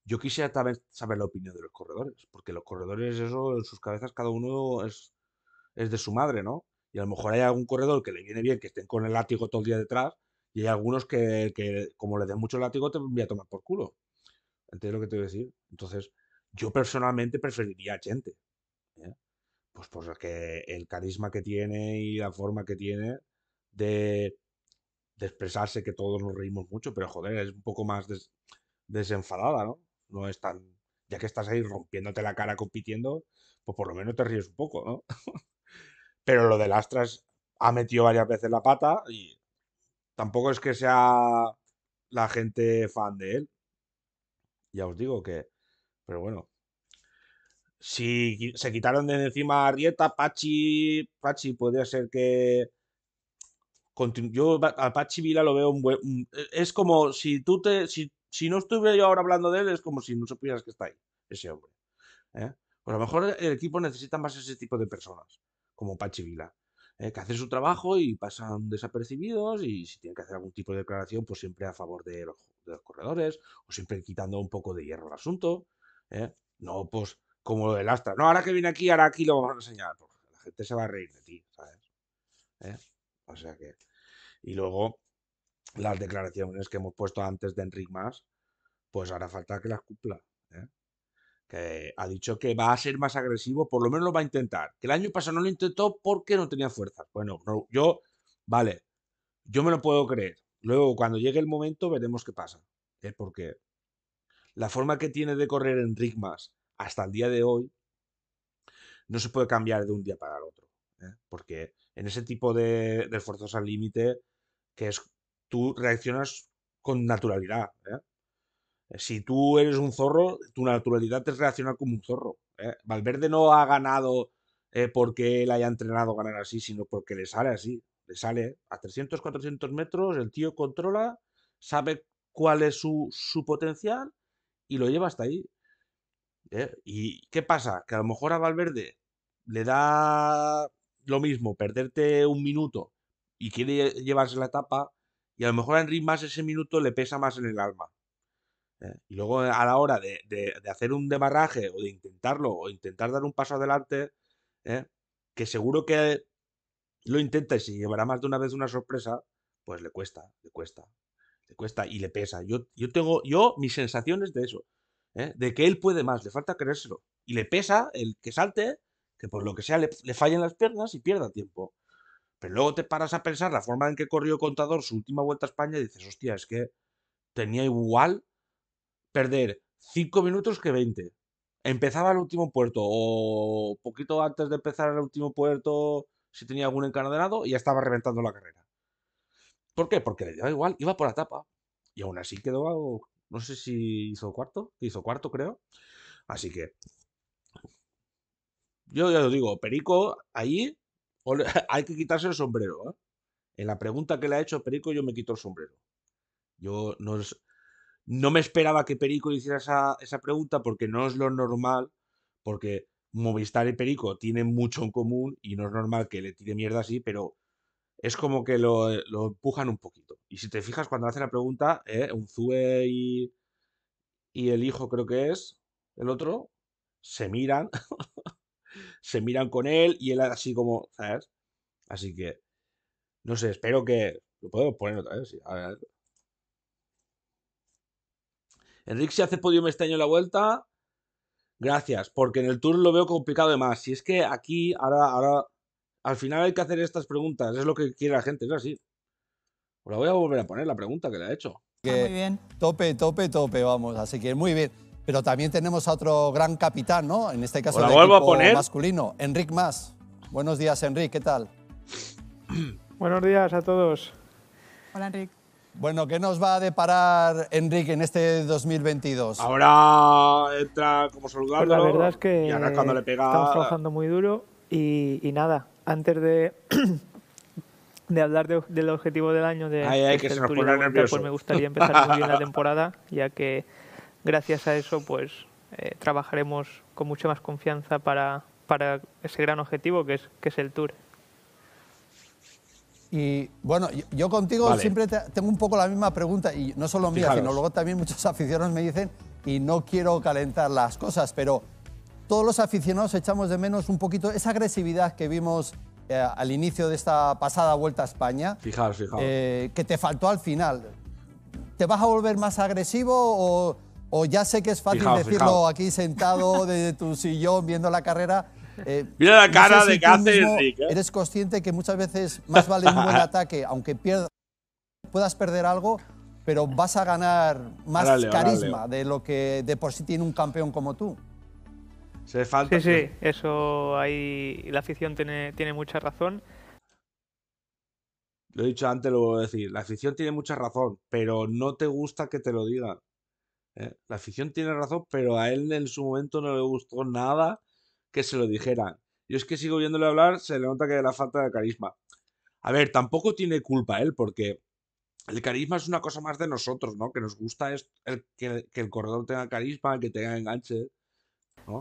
yo quisiera también saber la opinión de los corredores, porque los corredores, eso, en sus cabezas cada uno es, es de su madre, ¿no? Y a lo mejor hay algún corredor que le viene bien que estén con el látigo todo el día detrás, y hay algunos que, que como le den mucho látigo, te voy a tomar por culo. ¿Entiendes lo que te voy a decir? Entonces, yo personalmente preferiría a Chente. ¿eh? Pues, por que el carisma que tiene y la forma que tiene de, expresarse, que todos nos reímos mucho, pero joder, es un poco más desenfadada, ¿no? No es tan. Ya que estás ahí rompiéndote la cara compitiendo, pues por lo menos te ríes un poco, ¿no? pero lo de lastras ha metido varias veces la pata y tampoco es que sea la gente fan de él. Ya os digo que pero bueno. Si se quitaron de encima a Rieta, Pachi, Pachi podría ser que... Yo a Pachi Vila lo veo un buen... Es como si tú te... Si, no estuviera yo ahora hablando de él, es como si no supieras que está ahí, ese hombre. ¿eh? Pues a lo mejor el equipo necesita más ese tipo de personas, como Pachi Vila. ¿eh? que hacen su trabajo y pasan desapercibidos y si tienen que hacer algún tipo de declaración, pues siempre a favor de los, de los corredores o siempre quitando un poco de hierro al asunto. ¿eh? No, pues como lo del Astra. No, ahora que viene aquí, ahora aquí lo vamos a enseñar. la gente se va a reír de ti, ¿sabes? ¿Eh? O sea que. Y luego, las declaraciones que hemos puesto antes de Enric Más, pues hará falta que las cumpla. ¿eh? Que ha dicho que va a ser más agresivo, por lo menos lo va a intentar. Que el año pasado no lo intentó porque no tenía fuerza Bueno, yo, vale, yo me lo puedo creer. Luego, cuando llegue el momento, veremos qué pasa. Porque la forma que tiene de correr en Mas hasta el día de hoy no se puede cambiar de un día para el otro. ¿eh? Porque en ese tipo de, esfuerzos al límite, que es tú reaccionas con naturalidad. ¿eh? Si tú eres un zorro, tu naturalidad es reaccionar como un zorro. ¿eh? Valverde no ha ganado porque él haya entrenado ganar así, sino porque le sale así. Le sale a 300, 400 metros, el tío controla, sabe cuál es su, su potencial y lo lleva hasta ahí. ¿eh? ¿Y qué pasa? Que a lo mejor a Valverde le da lo mismo perderte un minuto y quiere llevarse la etapa. y a lo mejor a Henry más ese minuto le pesa más en el alma. ¿eh? Y luego a la hora de, hacer un demarraje o de intentarlo o intentar dar un paso adelante, ¿eh? que seguro que lo intenta y se llevará más de una vez una sorpresa, pues le cuesta, le cuesta cuesta y le pesa. Yo, yo tengo, yo, mis sensaciones de eso, ¿eh? de que él puede más, le falta creérselo. Y le pesa el que salte, que por lo que sea le, fallen las piernas y pierda tiempo. Pero luego te paras a pensar la forma en que corrió Contador su última vuelta a España y dices, hostia, es que tenía igual perder 5 minutos que 20. Empezaba el último puerto o poquito antes de empezar el último puerto, si tenía algún encadenado y ya estaba reventando la carrera. ¿Por qué? Porque le daba igual, iba por la tapa. Y aún así quedó, no sé si hizo cuarto, hizo cuarto creo. Así que, yo ya lo digo, Perico, ahí hay que quitarse el sombrero. ¿eh? En la pregunta que le ha hecho Perico, yo me quito el sombrero. Yo no, no me esperaba que Perico hiciera esa, esa pregunta porque no es lo normal, porque Movistar y Perico tienen mucho en común y no es normal que le tire mierda así, pero es como que eh, lo, empujan un poquito. Y si te fijas, cuando hace la pregunta, ¿eh? un Unzue y, y el hijo creo que es, el otro, se miran, se miran con él y él así como, ¿sabes? Así que, no sé, espero que... Lo podemos poner otra vez, a ver, Enrique, si hace podio este año en la vuelta, gracias, porque en el tour lo veo complicado de más. Si es que aquí, ahora, ahora, al final hay que hacer estas preguntas, es lo que quiere la gente, es así. Os voy a volver a poner la pregunta que le ha hecho. Ah, muy bien. Tope, tope, tope, vamos. Así que muy bien. Pero también tenemos a otro gran capitán, ¿no? En este caso, el masculino, Enric Más. Buenos días, Enric, ¿qué tal? Buenos días a todos. Hola, Enric. Bueno, ¿qué nos va a deparar Enrique en este 2022? Ahora entra como saludable. Pues la verdad es que cuando le estamos trabajando muy duro y nada, antes de, de hablar del objetivo del año de, ay, ay, que se nos pone pues me gustaría empezar muy bien la temporada, ya que gracias a eso pues eh, trabajaremos con mucha más confianza para, para ese gran objetivo que es, que es el Tour. Y bueno, yo, contigo siempre tengo un poco la misma pregunta, y no solo mía, sino luego también muchos aficionados me dicen, y no quiero calentar las cosas, pero todos los aficionados echamos de menos un poquito esa agresividad que vimos eh, al inicio de esta pasada vuelta a España. Fijaos, fijaos. Eh, que te faltó al final. ¿Te vas a volver más agresivo o, ya sé que es fácil decirlo aquí sentado desde tu sillón viendo la carrera? Eh, Mira la cara de Cáceres. Eres consciente que muchas veces más vale un buen ataque, aunque pierdas, puedas perder algo, pero vas a ganar más carisma de lo que de por sí tiene un campeón como tú falta. Sí, sí, eso ahí la afición tiene, tiene mucha razón. Lo he dicho antes, lo voy a decir. La afición tiene mucha razón, pero no te gusta que te lo digan. ¿eh? La afición tiene razón, pero a él en su momento no le gustó nada que se lo dijeran. Yo es que sigo viéndole hablar, se le nota que la falta de carisma. A ver, tampoco tiene culpa él, porque el carisma es una cosa más de nosotros, ¿no? Que nos gusta el, que, que, el corredor tenga carisma, que tenga enganche.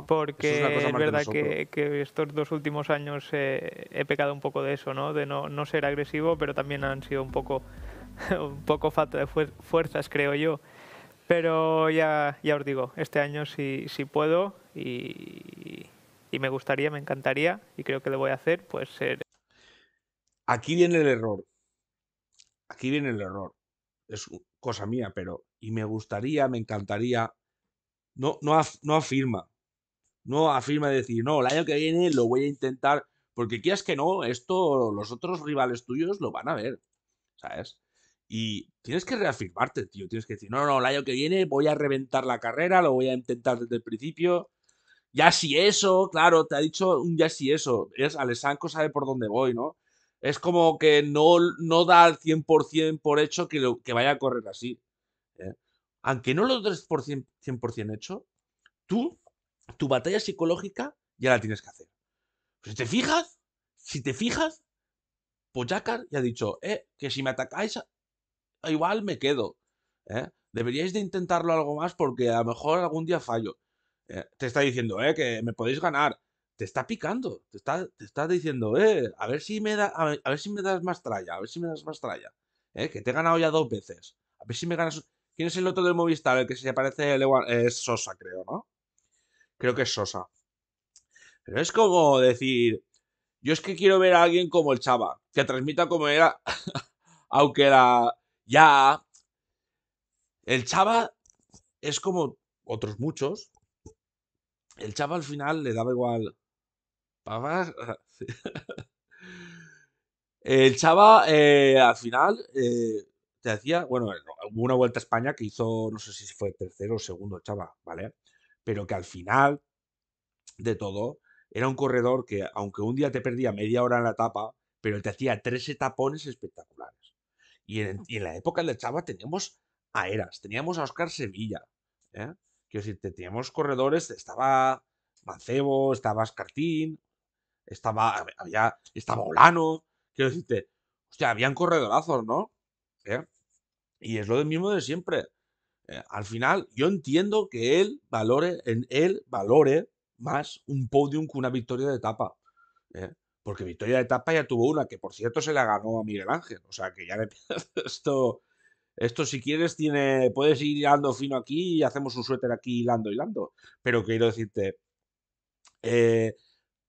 Porque es, verdad que, estos dos últimos años eh, he pecado un poco de eso, ¿no? De no, ser agresivo, pero también han sido un poco, un poco falta de fuerzas, creo yo. Pero ya, ya os digo, este año sí puedo y, me gustaría, me encantaría y creo que lo voy a hacer, pues ser... Aquí viene el error. Aquí viene el error. Es cosa mía, pero... Y me gustaría, me encantaría. No, no, no afirma no afirma decir, no, el año que viene lo voy a intentar, porque quieras que no, esto los otros rivales tuyos lo van a ver, ¿sabes? Y tienes que reafirmarte, tío, tienes que decir, no, no, el año que viene voy a reventar la carrera, lo voy a intentar desde el principio. Ya si eso, claro, te ha dicho un ya si eso, es Alessanco sabe por dónde voy, ¿no? Es como que no, no da al 100% por hecho que, que vaya a correr así. ¿eh? Aunque no lo des por 100 hecho, tú tu batalla psicológica ya la tienes que hacer. si te fijas, si te fijas, Poyacar ya ha dicho, eh, que si me atacáis, igual me quedo. ¿eh? Deberíais de intentarlo algo más porque a lo mejor algún día fallo. Eh, te está diciendo, eh, que me podéis ganar. Te está picando, te está, diciendo, eh, a ver si me da, a ver, si me das más tralla, a ver si me das más tralla. Eh, que te he ganado ya dos veces. A ver si me ganas. ¿Quién es el otro del Movistar? El que se parece eh, es Sosa, creo, ¿no? creo que es Sosa. Pero es como decir, yo es que quiero ver a alguien como el Chava, que transmita como era, aunque era ya... El Chava es como otros muchos. El Chava al final le daba igual... el Chava eh, al final eh, te hacía, bueno, hubo una vuelta a España que hizo, no sé si fue tercero o segundo Chava, ¿vale? pero que al final de todo era un corredor que, aunque un día te perdía media hora en la etapa, pero te hacía tres etapones espectaculares. Y en, la época de Chava teníamos a Eras, teníamos a Oscar Sevilla. ¿eh? Quiero decir, teníamos corredores, estaba Mancebo, estaba Escartín, estaba, había, estaba Olano. Quiero decirte, hostia, habían corredorazos, ¿no? ¿Eh? Y es lo mismo de siempre. Eh, al final yo entiendo que él valore, en él valore más un podium que una victoria de etapa. ¿eh? Porque victoria de etapa ya tuvo una, que por cierto se la ganó a Miguel Ángel. O sea que ya esto, esto si quieres tiene, puedes ir hilando fino aquí y hacemos un suéter aquí hilando, hilando. Pero quiero decirte, eh,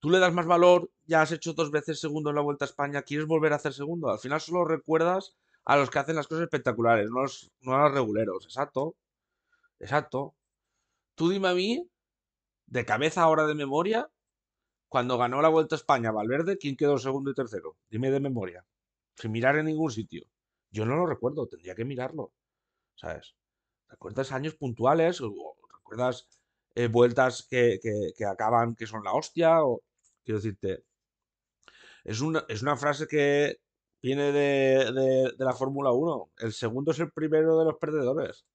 tú le das más valor, ya has hecho dos veces segundo en la Vuelta a España, quieres volver a hacer segundo. Al final solo recuerdas a los que hacen las cosas espectaculares, no a los, no reguleros. Exacto. Exacto. Tú dime a mí, de cabeza ahora de memoria, cuando ganó la Vuelta a España Valverde, ¿quién quedó segundo y tercero? Dime de memoria. Sin mirar en ningún sitio. Yo no lo recuerdo, tendría que mirarlo. ¿Sabes? ¿Recuerdas años puntuales? O ¿Recuerdas eh, vueltas que, acaban que son la hostia? O, quiero decirte, es una, es una frase que, viene de, la Fórmula 1. El segundo es el primero de los perdedores.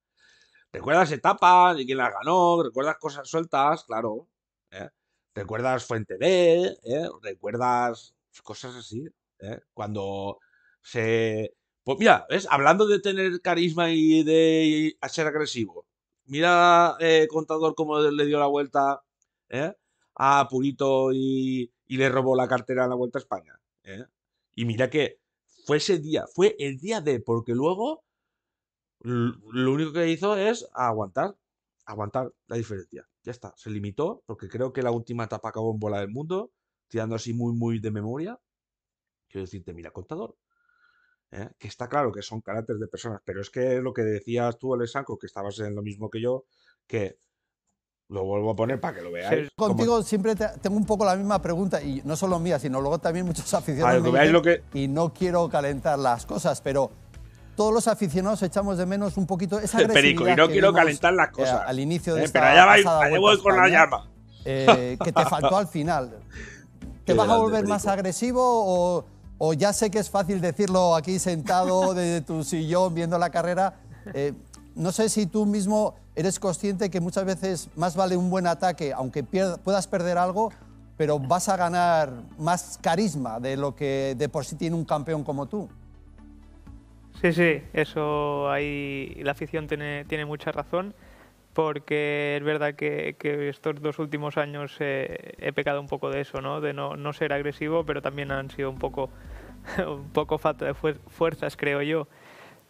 ¿Recuerdas etapas y quién las ganó? ¿Recuerdas cosas sueltas? Claro. ¿eh? ¿Recuerdas Fuente D? ¿Eh? ¿Recuerdas cosas así? ¿Eh? Cuando se... Pues mira, ¿ves? Hablando de tener carisma y de ser agresivo. Mira, contador, cómo le dio la vuelta a Purito y, y, le robó la cartera en la Vuelta a España. Y mira que fue ese día, fue el día de, porque luego lo único que hizo es aguantar, aguantar la diferencia. Ya está, se limitó, porque creo que la última etapa acabó en bola del mundo, tirando así muy, muy de memoria. Quiero decirte, mira, contador. ¿eh? Que está claro que son caracteres de personas, pero es que lo que decías tú, Alexandro, que estabas en lo mismo que yo, que lo vuelvo a poner para que lo veáis. Contigo siempre tengo un poco la misma pregunta, y no solo mía, sino luego también muchos ah, aficionados. Y no quiero calentar las cosas, pero todos los aficionados echamos de menos un poquito esa y no quiero calentar las eh, cosas. al inicio de eh, pero allá, vais, voy con la llama. Eh, que te faltó al final. ¿Te vas a volver más agresivo o, ya sé que es fácil decirlo aquí sentado desde tu sillón viendo la carrera? no sé si tú mismo eres consciente que muchas veces más vale un buen ataque, aunque puedas perder algo, pero vas a ganar más carisma de lo que de por sí tiene un campeón como tú. Sí, sí, eso ahí la afición tiene, tiene mucha razón, porque es verdad que, estos dos últimos años eh, he pecado un poco de eso, ¿no? de no, no, ser agresivo, pero también han sido un poco, un poco falta de fuerzas, creo yo.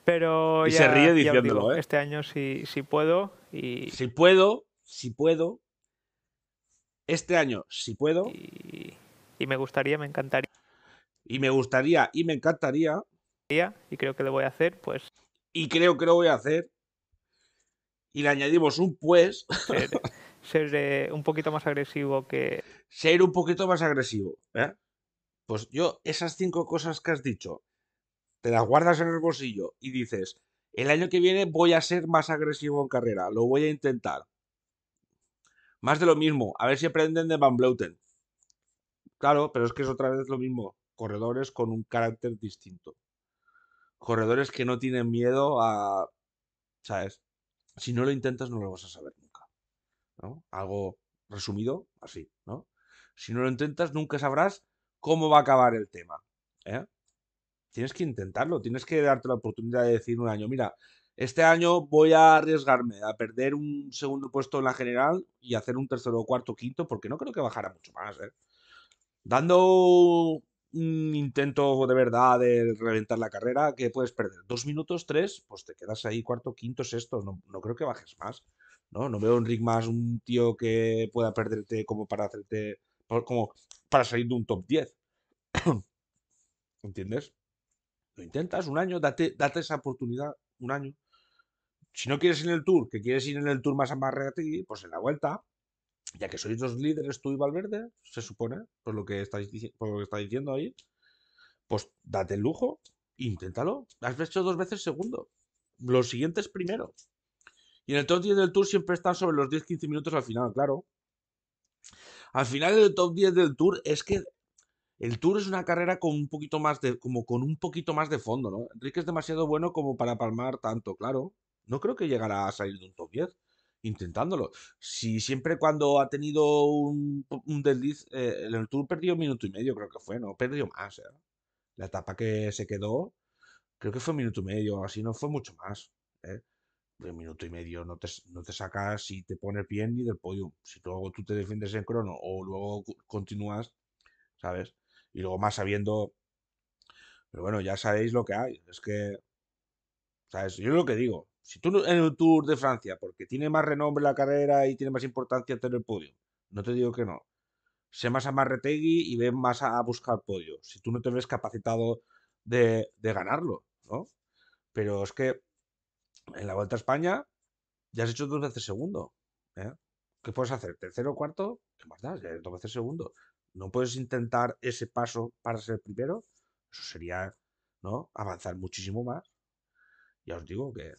Pero y se ríe diciéndolo, ¿eh? Este año si, puedo y... Si puedo, si puedo. Este año si puedo. Y, me gustaría, me encantaría. Y me gustaría, y me encantaría. Y creo que lo voy a hacer, pues... Y creo que lo voy a hacer. Y le añadimos un pues. Ser, un poquito más agresivo que... Ser un poquito más agresivo, ¿eh? Pues yo, esas cinco cosas que has dicho, te las guardas en el bolsillo y dices, el año que viene voy a ser más agresivo en carrera, lo voy a intentar. Más de lo mismo, a ver si aprenden de Van Blouten. Claro, pero es que es otra vez lo mismo. Corredores con un carácter distinto. Corredores que no tienen miedo a. ¿Sabes? Si no lo intentas, no lo vas a saber nunca. ¿No? Algo resumido, así, ¿no? Si no lo intentas, nunca sabrás cómo va a acabar el tema. ¿eh? tienes que intentarlo, tienes que darte la oportunidad de decir un año, mira, este año voy a arriesgarme a perder un segundo puesto en la general y hacer un tercero, cuarto, quinto, porque no creo que bajara mucho más. ¿eh? Dando un intento de verdad de reventar la carrera, que puedes perder dos minutos, tres, pues te quedas ahí cuarto, quinto, sexto. No, creo que bajes más. ¿no? no veo en Rick más un tío que pueda perderte como para hacerte. como para salir de un top 10. ¿Entiendes? Lo intentas un año, date, date esa oportunidad un año. Si no quieres ir en el Tour, que quieres ir en el Tour más a ti, pues en la vuelta, ya que sois dos líderes tú y Valverde, se supone, por lo que estáis, por lo que está diciendo ahí, pues date el lujo, inténtalo. Has hecho dos veces segundo. Lo siguiente es primero. Y en el top 10 del Tour siempre están sobre los 10-15 minutos al final, claro. Al final del top 10 del Tour es que el Tour es una carrera con un poquito más de, como con un poquito más de fondo, ¿no? Enrique es demasiado bueno como para palmar tanto, claro. No creo que llegará a salir de un top 10 intentándolo. Si siempre cuando ha tenido un, del desliz, eh, el Tour perdió un minuto y medio, creo que fue, ¿no? Perdió más, ¿eh? La etapa que se quedó, creo que fue un minuto y medio, así no fue mucho más, ¿eh? De un minuto y medio no te, no te sacas y te pones bien ni del podio. Si luego tú te defiendes en crono o luego continúas, ¿sabes? Y luego más sabiendo... Pero bueno, ya sabéis lo que hay. Es que... ¿Sabes? Yo lo que digo. Si tú en el Tour de Francia, porque tiene más renombre la carrera y tiene más importancia tener el podio, no te digo que no. Sé más a Marretegui y ve más a, buscar podio. Si tú no te ves capacitado de, ganarlo, ¿no? Pero es que en la Vuelta a España ya has hecho dos veces segundo. ¿eh? ¿Qué puedes hacer? ¿Tercero o cuarto? ¿Qué más das? Ya dos veces segundo. ¿No puedes intentar ese paso para ser primero? Eso sería, ¿no? Avanzar muchísimo más. Ya os digo que...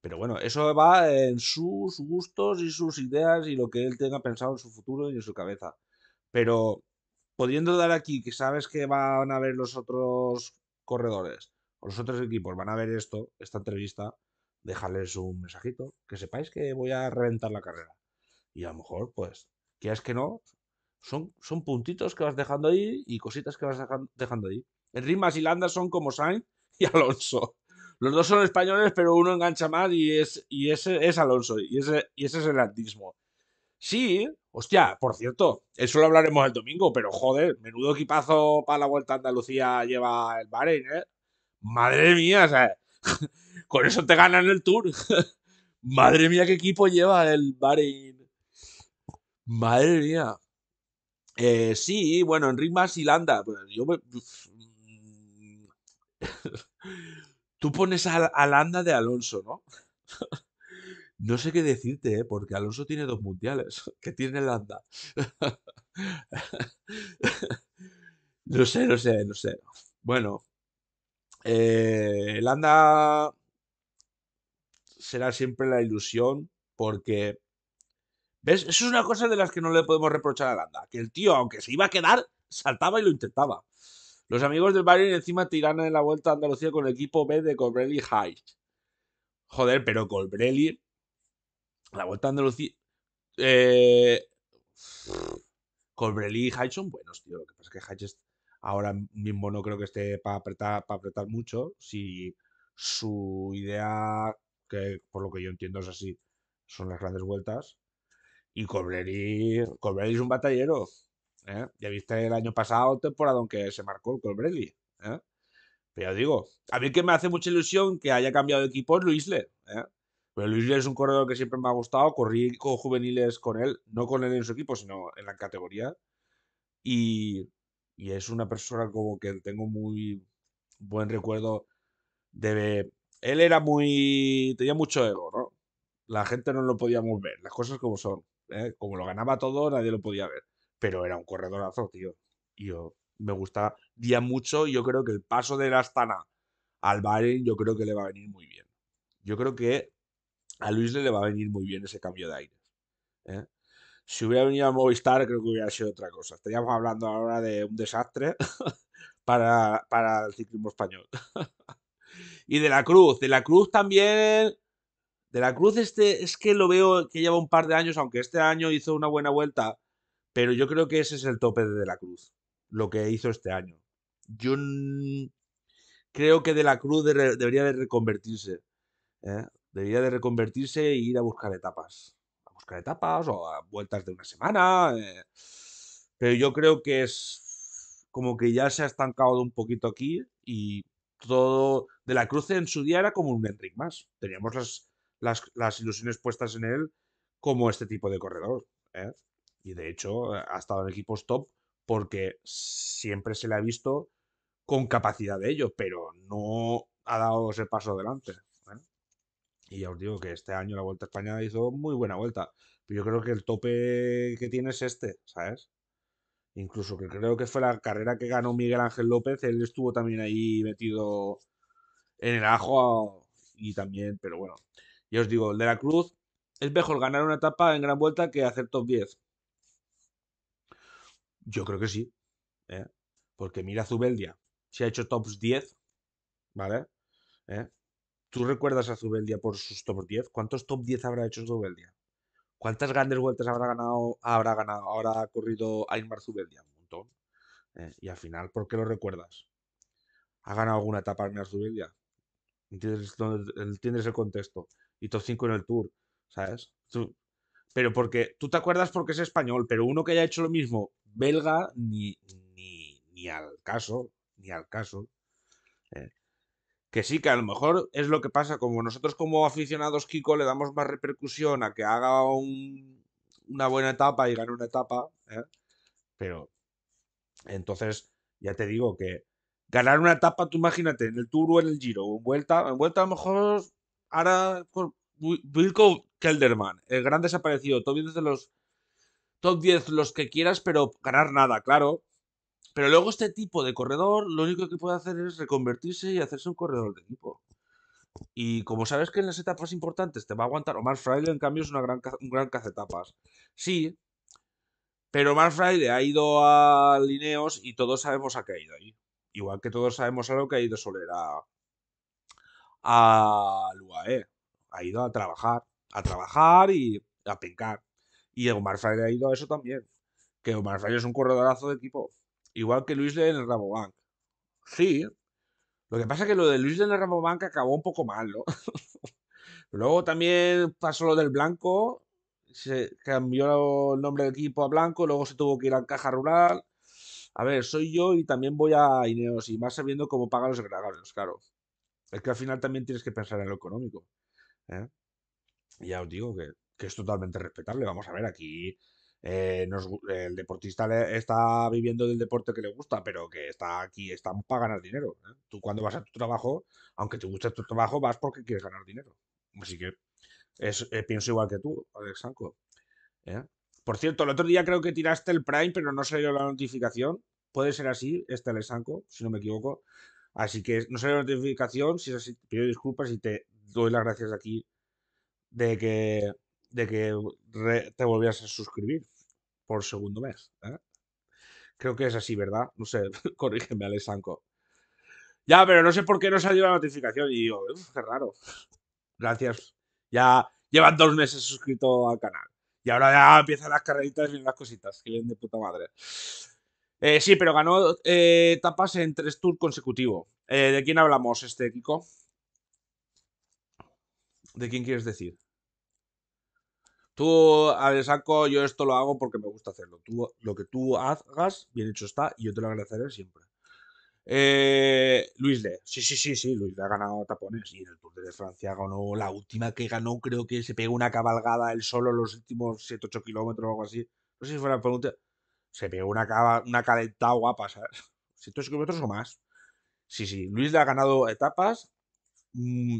Pero bueno, eso va en sus gustos y sus ideas y lo que él tenga pensado en su futuro y en su cabeza. Pero pudiendo dar aquí que sabes que van a ver los otros corredores o los otros equipos, van a ver esto, esta entrevista, déjales un mensajito, que sepáis que voy a reventar la carrera. Y a lo mejor, pues, quieras que no, son, son puntitos que vas dejando ahí y cositas que vas dejando ahí. En rimas y Landa son como Sainz y Alonso. Los dos son españoles, pero uno engancha más y, es, y ese es Alonso. Y ese, y ese es el antismo Sí, hostia, por cierto, eso lo hablaremos el domingo, pero joder, menudo equipazo para la vuelta a Andalucía lleva el Bahrein, ¿eh? Madre mía, o sea, con eso te ganan el Tour. Madre mía, qué equipo lleva el Bahrein. Madre mía. Eh, sí, bueno, en rimas y Landa. Pues, mm, tú pones a, Landa de Alonso, ¿no? no sé qué decirte, ¿eh? porque Alonso tiene dos mundiales. ¿Qué tiene Landa? no sé, no sé, no sé. Bueno, eh, Landa será siempre la ilusión porque ¿Ves? Eso es una cosa de las que no le podemos reprochar a Landa, que el tío, aunque se iba a quedar, saltaba y lo intentaba. Los amigos del Bayern encima tiran en la vuelta a Andalucía con el equipo B de Colbrelli High. Joder, pero Colbrelli. La vuelta a Andalucía. Eh, Colbrelli y High son buenos, tío. Lo que pasa es que High ahora mismo no creo que esté para apretar, para apretar mucho. Si su idea, que por lo que yo entiendo es así, son las grandes vueltas. Y Colbrelli, es un batallero. ¿eh? Ya viste el año pasado, temporada que se marcó el Colbrelli. ¿eh? Pero digo, a mí que me hace mucha ilusión que haya cambiado de equipo es Luisle. ¿eh? Pero Luisle es un corredor que siempre me ha gustado. Corrí con juveniles con él, no con él en su equipo, sino en la categoría. Y, y es una persona como que tengo muy buen recuerdo de... Él era muy... tenía mucho ego, ¿no? La gente no lo podíamos ver, las cosas como son. ¿eh? como lo ganaba todo, nadie lo podía ver. Pero era un corredorazo, tío. Y yo me gusta día mucho. Y yo creo que el paso de Astana al Bahrein, yo creo que le va a venir muy bien. Yo creo que a Luis le va a venir muy bien ese cambio de aire. ¿eh? Si hubiera venido a Movistar, creo que hubiera sido otra cosa. Estaríamos hablando ahora de un desastre para, para el ciclismo español. y de la Cruz. De la Cruz también de la Cruz este es que lo veo que lleva un par de años, aunque este año hizo una buena vuelta, pero yo creo que ese es el tope de De la Cruz, lo que hizo este año. Yo creo que De la Cruz debería de reconvertirse. ¿eh? Debería de reconvertirse e ir a buscar etapas. A buscar etapas o a vueltas de una semana. Eh. Pero yo creo que es como que ya se ha estancado un poquito aquí y todo. De la Cruz en su día era como un Enric más. Teníamos las las, ilusiones puestas en él como este tipo de corredor. ¿eh? Y de hecho, ha estado en equipos top porque siempre se le ha visto con capacidad de ello, pero no ha dado ese paso adelante. ¿eh? Y ya os digo que este año la Vuelta a España hizo muy buena vuelta. Pero yo creo que el tope que tiene es este, ¿sabes? Incluso que creo que fue la carrera que ganó Miguel Ángel López, él estuvo también ahí metido en el ajo y también, pero bueno. Yo os digo, el de la Cruz es mejor ganar una etapa en gran vuelta que hacer top 10. Yo creo que sí. ¿eh? Porque mira Zubeldia. Si ha hecho tops 10, ¿vale? ¿Eh? ¿Tú recuerdas a Zubeldia por sus top 10? ¿Cuántos top 10 habrá hecho Zubeldia? ¿Cuántas grandes vueltas habrá ganado? Habrá ganado. Ahora ha corrido Aymar Zubeldia. Un montón. ¿eh? Y al final, ¿por qué lo recuerdas? ¿Ha ganado alguna etapa en Zubeldia? ¿Entiendes, ¿Entiendes el contexto? y top 5 en el Tour, ¿sabes? pero porque tú te acuerdas porque es español, pero uno que haya hecho lo mismo, belga, ni, ni, al caso, ni al caso. Eh, que sí, que a lo mejor es lo que pasa, como nosotros como aficionados, Kiko, le damos más repercusión a que haga una buena etapa y gane una etapa, ¿eh? pero entonces ya te digo que ganar una etapa, tú imagínate, en el Tour o en el Giro, en vuelta, en vuelta a lo mejor ahora Wilco Kelderman, el gran desaparecido, top 10 de los top 10 los que quieras, pero ganar nada, claro. Pero luego este tipo de corredor, lo único que puede hacer es reconvertirse y hacerse un corredor de equipo. Y como sabes que en las etapas importantes te va a aguantar, Omar Fraile en cambio es una gran, un gran cazetapas. Sí, pero Omar Fraile ha ido a Lineos y todos sabemos a qué ha ido ahí. Igual que todos sabemos a lo que ha ido Soler al UAE. Ha ido a trabajar, a trabajar y a pencar. Y Omar Fraile ha ido a eso también. Que Omar Fraile es un corredorazo de equipo. Igual que Luis de en el Rabobank. Sí. Lo que pasa es que lo de Luis de en el Rabobank acabó un poco mal, ¿no? Luego también pasó lo del Blanco. Se cambió el nombre del equipo a Blanco. Luego se tuvo que ir a Caja Rural. A ver, soy yo y también voy a Ineos. Y más sabiendo cómo pagan los agregados, claro. Es que al final también tienes que pensar en lo económico. ¿eh? Ya os digo que, es totalmente respetable. Vamos a ver, aquí eh, el deportista está viviendo del deporte que le gusta, pero que está aquí, estamos para ganar dinero. ¿eh? Tú cuando vas a tu trabajo, aunque te guste tu trabajo, vas porque quieres ganar dinero. Así que pienso igual que tú, Alex Por cierto, el otro día creo que tiraste el Prime, pero no salió la notificación. Puede ser así, este Alexanco, si no me equivoco. Así que no sale la notificación, si es así, te pido disculpas y te doy las gracias aquí de que, de que te volvieras a suscribir por segundo mes. ¿eh? Creo que es así, ¿verdad? No sé, corrígeme, Alex Sanco. Ya, pero no sé por qué no salió la notificación y digo, qué raro. Gracias. Ya llevan dos meses suscrito al canal. Y ahora ya empiezan las carreritas y las cositas que vienen de puta madre. Eh, sí, pero ganó eh, tapas en tres tours consecutivos. Eh, ¿De quién hablamos, este Kiko? ¿De quién quieres decir? Tú, a ver, saco, yo esto lo hago porque me gusta hacerlo. Tú, lo que tú hagas, bien hecho está, y yo te lo agradeceré siempre. Luis Le, sí, sí, sí, sí, Luis Le ha ganado tapones y en el Tour de Francia ganó la última que ganó, creo que se pegó una cabalgada él solo los últimos 7-8 kilómetros o algo así. No sé si fuera la pregunta. Se pegó una, una calentada guapa, ¿sabes? 100 kilómetros o más. Sí, sí, Luis le ha ganado etapas mm,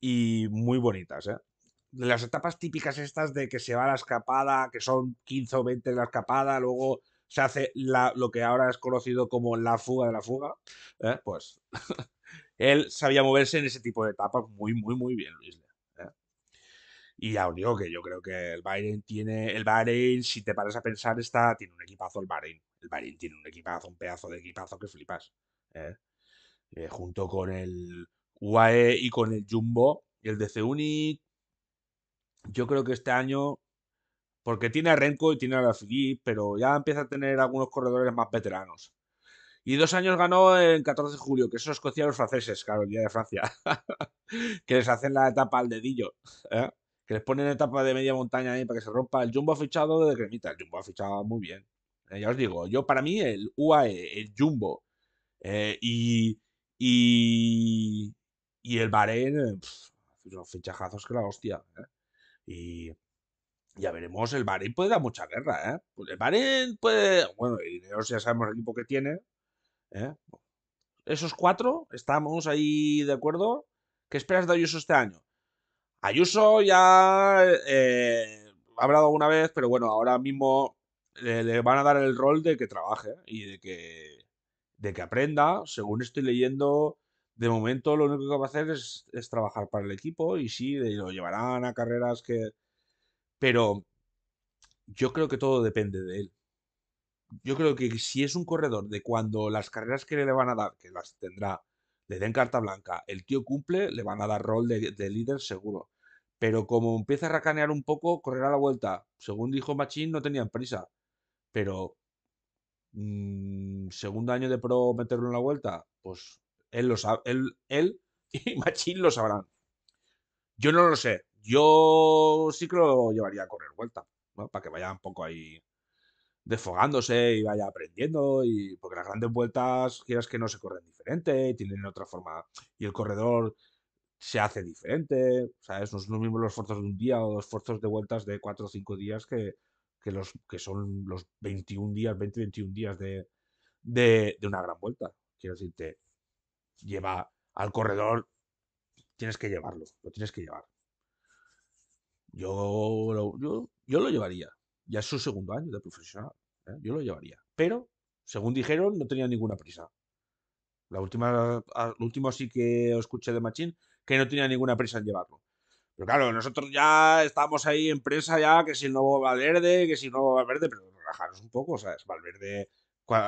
y muy bonitas, ¿eh? las etapas típicas estas de que se va a la escapada, que son 15 o 20 en la escapada, luego se hace la, lo que ahora es conocido como la fuga de la fuga, ¿eh? pues él sabía moverse en ese tipo de etapas muy, muy, muy bien, Luis. Y ya os que yo creo que el Bayern tiene. El Bahrein, si te paras a pensar, está, tiene un equipazo el Bahrein. El Bahrein tiene un equipazo, un pedazo de equipazo que flipas. ¿eh? Eh, junto con el UAE y con el Jumbo y el DC Yo creo que este año. Porque tiene a Renko y tiene a la pero ya empieza a tener algunos corredores más veteranos. Y dos años ganó en 14 de julio, que eso Escocia los franceses, claro, el día de Francia. que les hacen la etapa al dedillo. ¿eh? que les ponen etapa de media montaña ahí para que se rompa. El Jumbo ha fichado de cremita. El Jumbo ha fichado muy bien. Eh, ya os digo, yo para mí el UAE, el Jumbo eh, y, y, el Bahrein, unos eh, fichajazos que la hostia. Y ya veremos, el Bahrein puede dar mucha guerra. ¿eh? Pues el Bahrein puede, bueno, dinero ya sabemos el equipo que tiene. Esos cuatro, estamos ahí de acuerdo. ¿Qué esperas de ellos este año? Ayuso ya eh, ha hablado alguna vez, pero bueno, ahora mismo eh, le, van a dar el rol de que trabaje ¿eh? y de que, de que aprenda. Según estoy leyendo, de momento lo único que va a hacer es trabajar para el equipo y sí, lo llevarán a carreras que... Pero yo creo que todo depende de él. Yo creo que si es un corredor de cuando las carreras que le van a dar, que las tendrá, le den carta blanca, el tío cumple, le van a dar rol de, líder seguro. Pero como empieza a racanear un poco, correrá la vuelta. Según dijo Machín, no tenían prisa. Pero mm, segundo año de pro meterlo en la vuelta, pues él lo sabe, él, él y Machín lo sabrán. Yo no lo sé. Yo sí que lo llevaría a correr vuelta, para que vaya un poco ahí desfogándose y vaya aprendiendo, y porque las grandes vueltas, quieras que no se corren diferente, tienen otra forma, y el corredor se hace diferente, ¿sabes? No son los mismos los esfuerzos de un día o los esfuerzos de vueltas de 4 o 5 días que, que, los, que son los 21 días, 20, 21 días de, de, una gran vuelta. Quiero te lleva al corredor, tienes que llevarlo, lo tienes que llevar. Yo lo, yo, yo lo llevaría. Ya es su segundo año de profesional. ¿eh? Yo lo llevaría. Pero, según dijeron, no tenía ninguna prisa. La última, ah, lo último sí que escuché de Machín, que no tenía ninguna prisa en llevarlo. Pero claro, nosotros ya estamos ahí en prensa, ya, que si no va verde, que si no va Valverde, pero relajaros un poco, o sea, es Valverde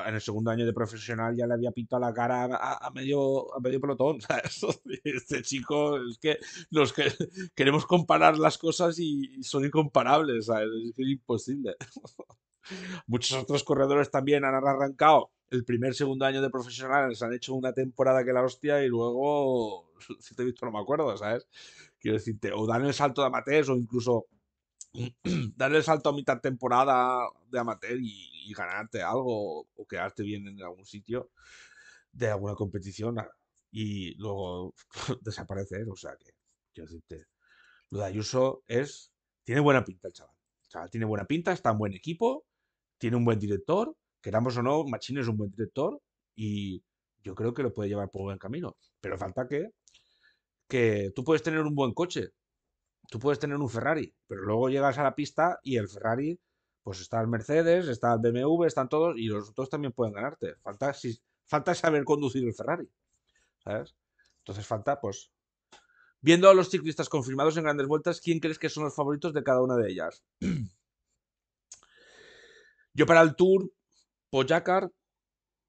en el segundo año de profesional ya le había pintado la cara a, medio, a medio pelotón. ¿sabes? Este chico, es que los que queremos comparar las cosas y son incomparables, es imposible. Muchos otros corredores también han arrancado el primer, segundo año de profesional, se han hecho una temporada que la hostia y luego, si te he visto, no me acuerdo, ¿sabes? Quiero decirte, o dan el salto de amateurs o incluso Dar el salto a mitad temporada de amateur y, ganarte algo o quedarte bien en algún sitio de alguna competición ah, y luego desaparecer. O sea que, quiero decirte, lo de Ayuso es. Tiene buena pinta el chaval. tiene buena pinta, está en buen equipo, tiene un buen director. Queramos o no, Machino es un buen director y yo creo que lo puede llevar por buen camino. Pero falta que, que tú puedes tener un buen coche, tú puedes tener un Ferrari, pero luego llegas a la pista y el Ferrari, pues está el Mercedes, está el BMW, están todos y los otros también pueden ganarte. Falta, falta saber conducir el Ferrari, ¿sabes? Entonces falta, pues... Viendo a los ciclistas confirmados en grandes vueltas, ¿quién crees que son los favoritos de cada una de ellas? Yo para el Tour, Poyacar,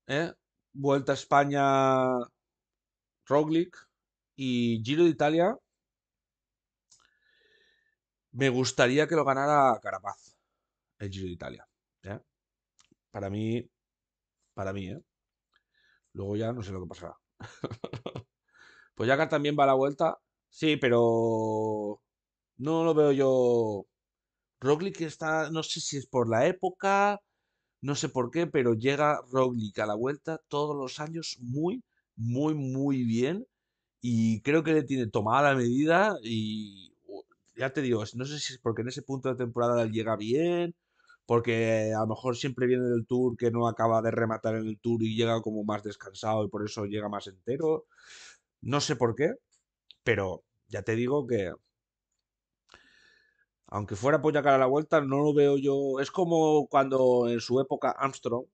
¿eh? Vuelta a España, Roglic y Giro de Italia, me gustaría que lo ganara Carapaz, el Giro de Italia. ¿eh? Para mí, para mí, ¿eh? Luego ya no sé lo que pasará. pues Jacar también va a la vuelta. Sí, pero no lo veo yo. Roglic está, no sé si es por la época, no sé por qué, pero llega Roglic a la vuelta todos los años muy, muy, muy bien. Y creo que le tiene tomada la medida y ya te digo, no sé si es porque en ese punto de temporada él llega bien, porque a lo mejor siempre viene del tour que no acaba de rematar en el tour y llega como más descansado y por eso llega más entero. No sé por qué, pero ya te digo que aunque fuera polla cara a la vuelta, no lo veo yo. Es como cuando en su época Armstrong,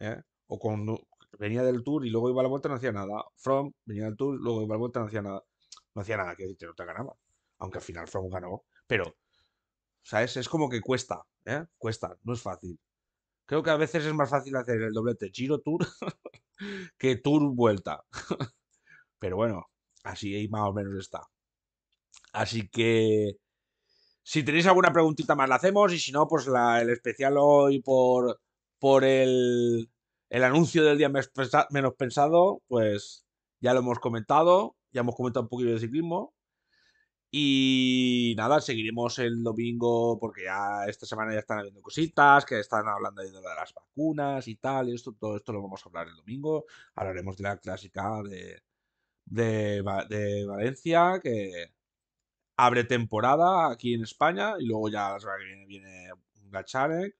¿eh? o cuando venía del tour y luego iba a la vuelta no hacía nada. From venía del tour, luego iba a la vuelta no hacía nada. No hacía nada, que decirte, no te ganaba aunque al final un ganó, pero, ¿sabes? Es como que cuesta, ¿eh? Cuesta, no es fácil. Creo que a veces es más fácil hacer el doblete Giro Tour que Tour Vuelta. pero bueno, así más o menos está. Así que... Si tenéis alguna preguntita más la hacemos y si no, pues el especial hoy por, por el, el anuncio del día menos pensado, pues ya lo hemos comentado, ya hemos comentado un poquito de ciclismo. Y nada, seguiremos el domingo porque ya esta semana ya están habiendo cositas, que están hablando de las vacunas y tal, esto, todo esto lo vamos a hablar el domingo. Hablaremos de la clásica de, Valencia, que abre temporada aquí en España, y luego ya la semana que viene viene Gacharek.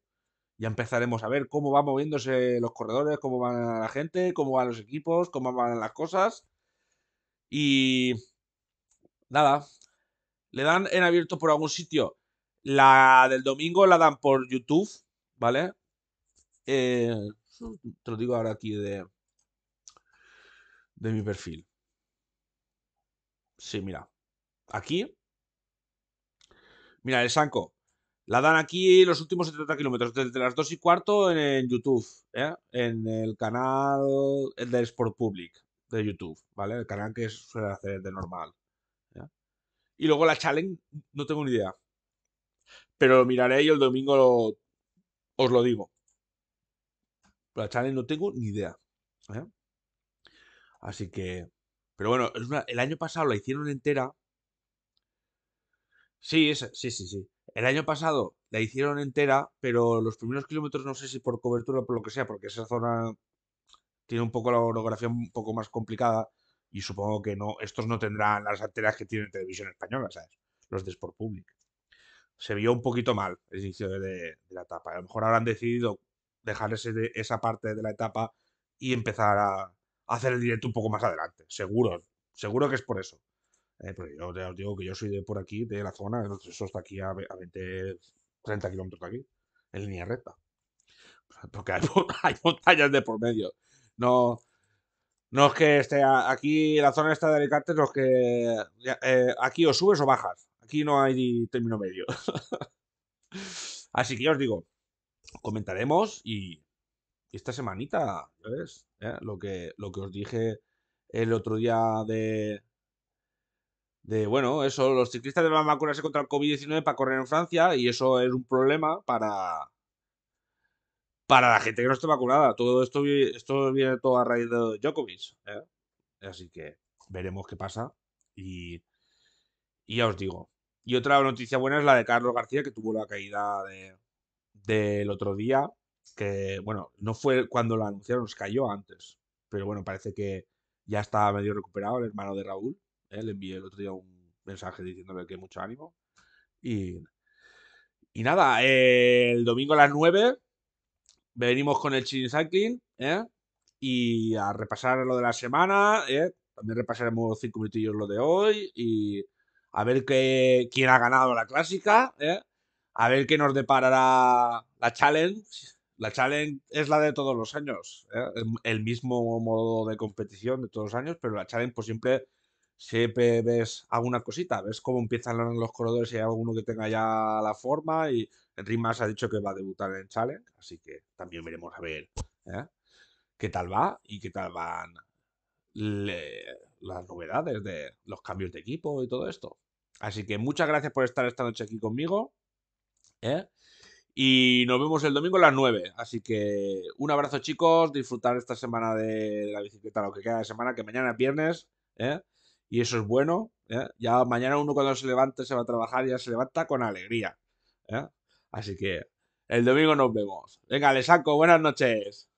Ya empezaremos a ver cómo van moviéndose los corredores, cómo van la gente, cómo van los equipos, cómo van las cosas. Y nada, le dan en abierto por algún sitio. La del domingo la dan por YouTube, ¿vale? Eh, mm, te lo digo ahora aquí de, de mi perfil. Sí, mira. Aquí. Mira, el Sanco. La dan aquí los últimos 70 kilómetros, desde las 2 y cuarto en, YouTube, ¿eh? en el canal el de Sport Public de YouTube, ¿vale? El canal que suele hacer de normal. Y luego la challenge, no tengo ni idea. Pero lo miraré y el domingo os lo digo. La challenge no tengo ni idea. ¿eh? Así que. Pero bueno, el año pasado la hicieron entera. Sí, sí, sí, sí. El año pasado la hicieron entera, pero los primeros kilómetros no sé si por cobertura o por lo que sea, porque esa zona tiene un poco la orografía un poco más complicada y supongo que no, estos no tendrán las arterias que tienen Televisión Española, ¿sabes? Los de Sport Public. Se vio un poquito mal el inicio de, la etapa. A lo mejor habrán decidido dejar ese, esa parte de la etapa y empezar a hacer el directo un poco más adelante. Seguro, seguro que es por eso. Eh, pero pues yo os digo que yo soy de por aquí, de la zona, eso está aquí a, 20, 30 kilómetros de aquí, en línea recta. Porque hay montañas de por medio. No, no es que esté aquí, la zona está de Alicante, que eh, aquí o subes o bajas. Aquí no hay término medio. Así que os digo, comentaremos y esta semanita, ¿ves? Lo, que, lo que os dije el otro día de, de, bueno, eso, los ciclistas deben vacunarse contra el COVID-19 para correr en Francia y eso es un problema para, para la gente que no esté vacunada. Todo esto, viene todo a raíz de Djokovic. ¿eh? Así que veremos qué pasa. Y, ya os digo. Y otra noticia buena es la de Carlos García, que tuvo la caída del otro día. Que, bueno, no fue cuando la anunciaron, se cayó antes. Pero bueno, parece que ya está medio recuperado el hermano de Raúl. ¿eh? Le envié el otro día un mensaje diciéndole que mucho ánimo. Y, nada, el domingo a las 9 venimos con el Chin Cycling, ¿eh? Y a repasar lo de la semana, ¿eh? También repasaremos cinco minutillos lo de hoy y a ver qué, quién ha ganado la clásica, ¿eh? A ver qué nos deparará la Challenge. La Challenge es la de todos los años, el mismo modo de competición de todos los años, pero la Challenge pues siempre siempre ves alguna cosita, ves cómo empiezan los corredores y hay alguno que tenga ya la forma. Y Rimas ha dicho que va a debutar en Challenge, así que también veremos a ver ¿eh? qué tal va y qué tal van las novedades de los cambios de equipo y todo esto. Así que muchas gracias por estar esta noche aquí conmigo. ¿eh? Y nos vemos el domingo a las 9. Así que un abrazo, chicos. Disfrutar esta semana de la bicicleta, lo que queda de semana, que mañana es viernes. ¿eh? y eso es bueno. ¿eh? Ya mañana uno cuando se levante se va a trabajar, ya se levanta con alegría. ¿eh? Así que el domingo nos vemos. Venga, le saco, buenas noches.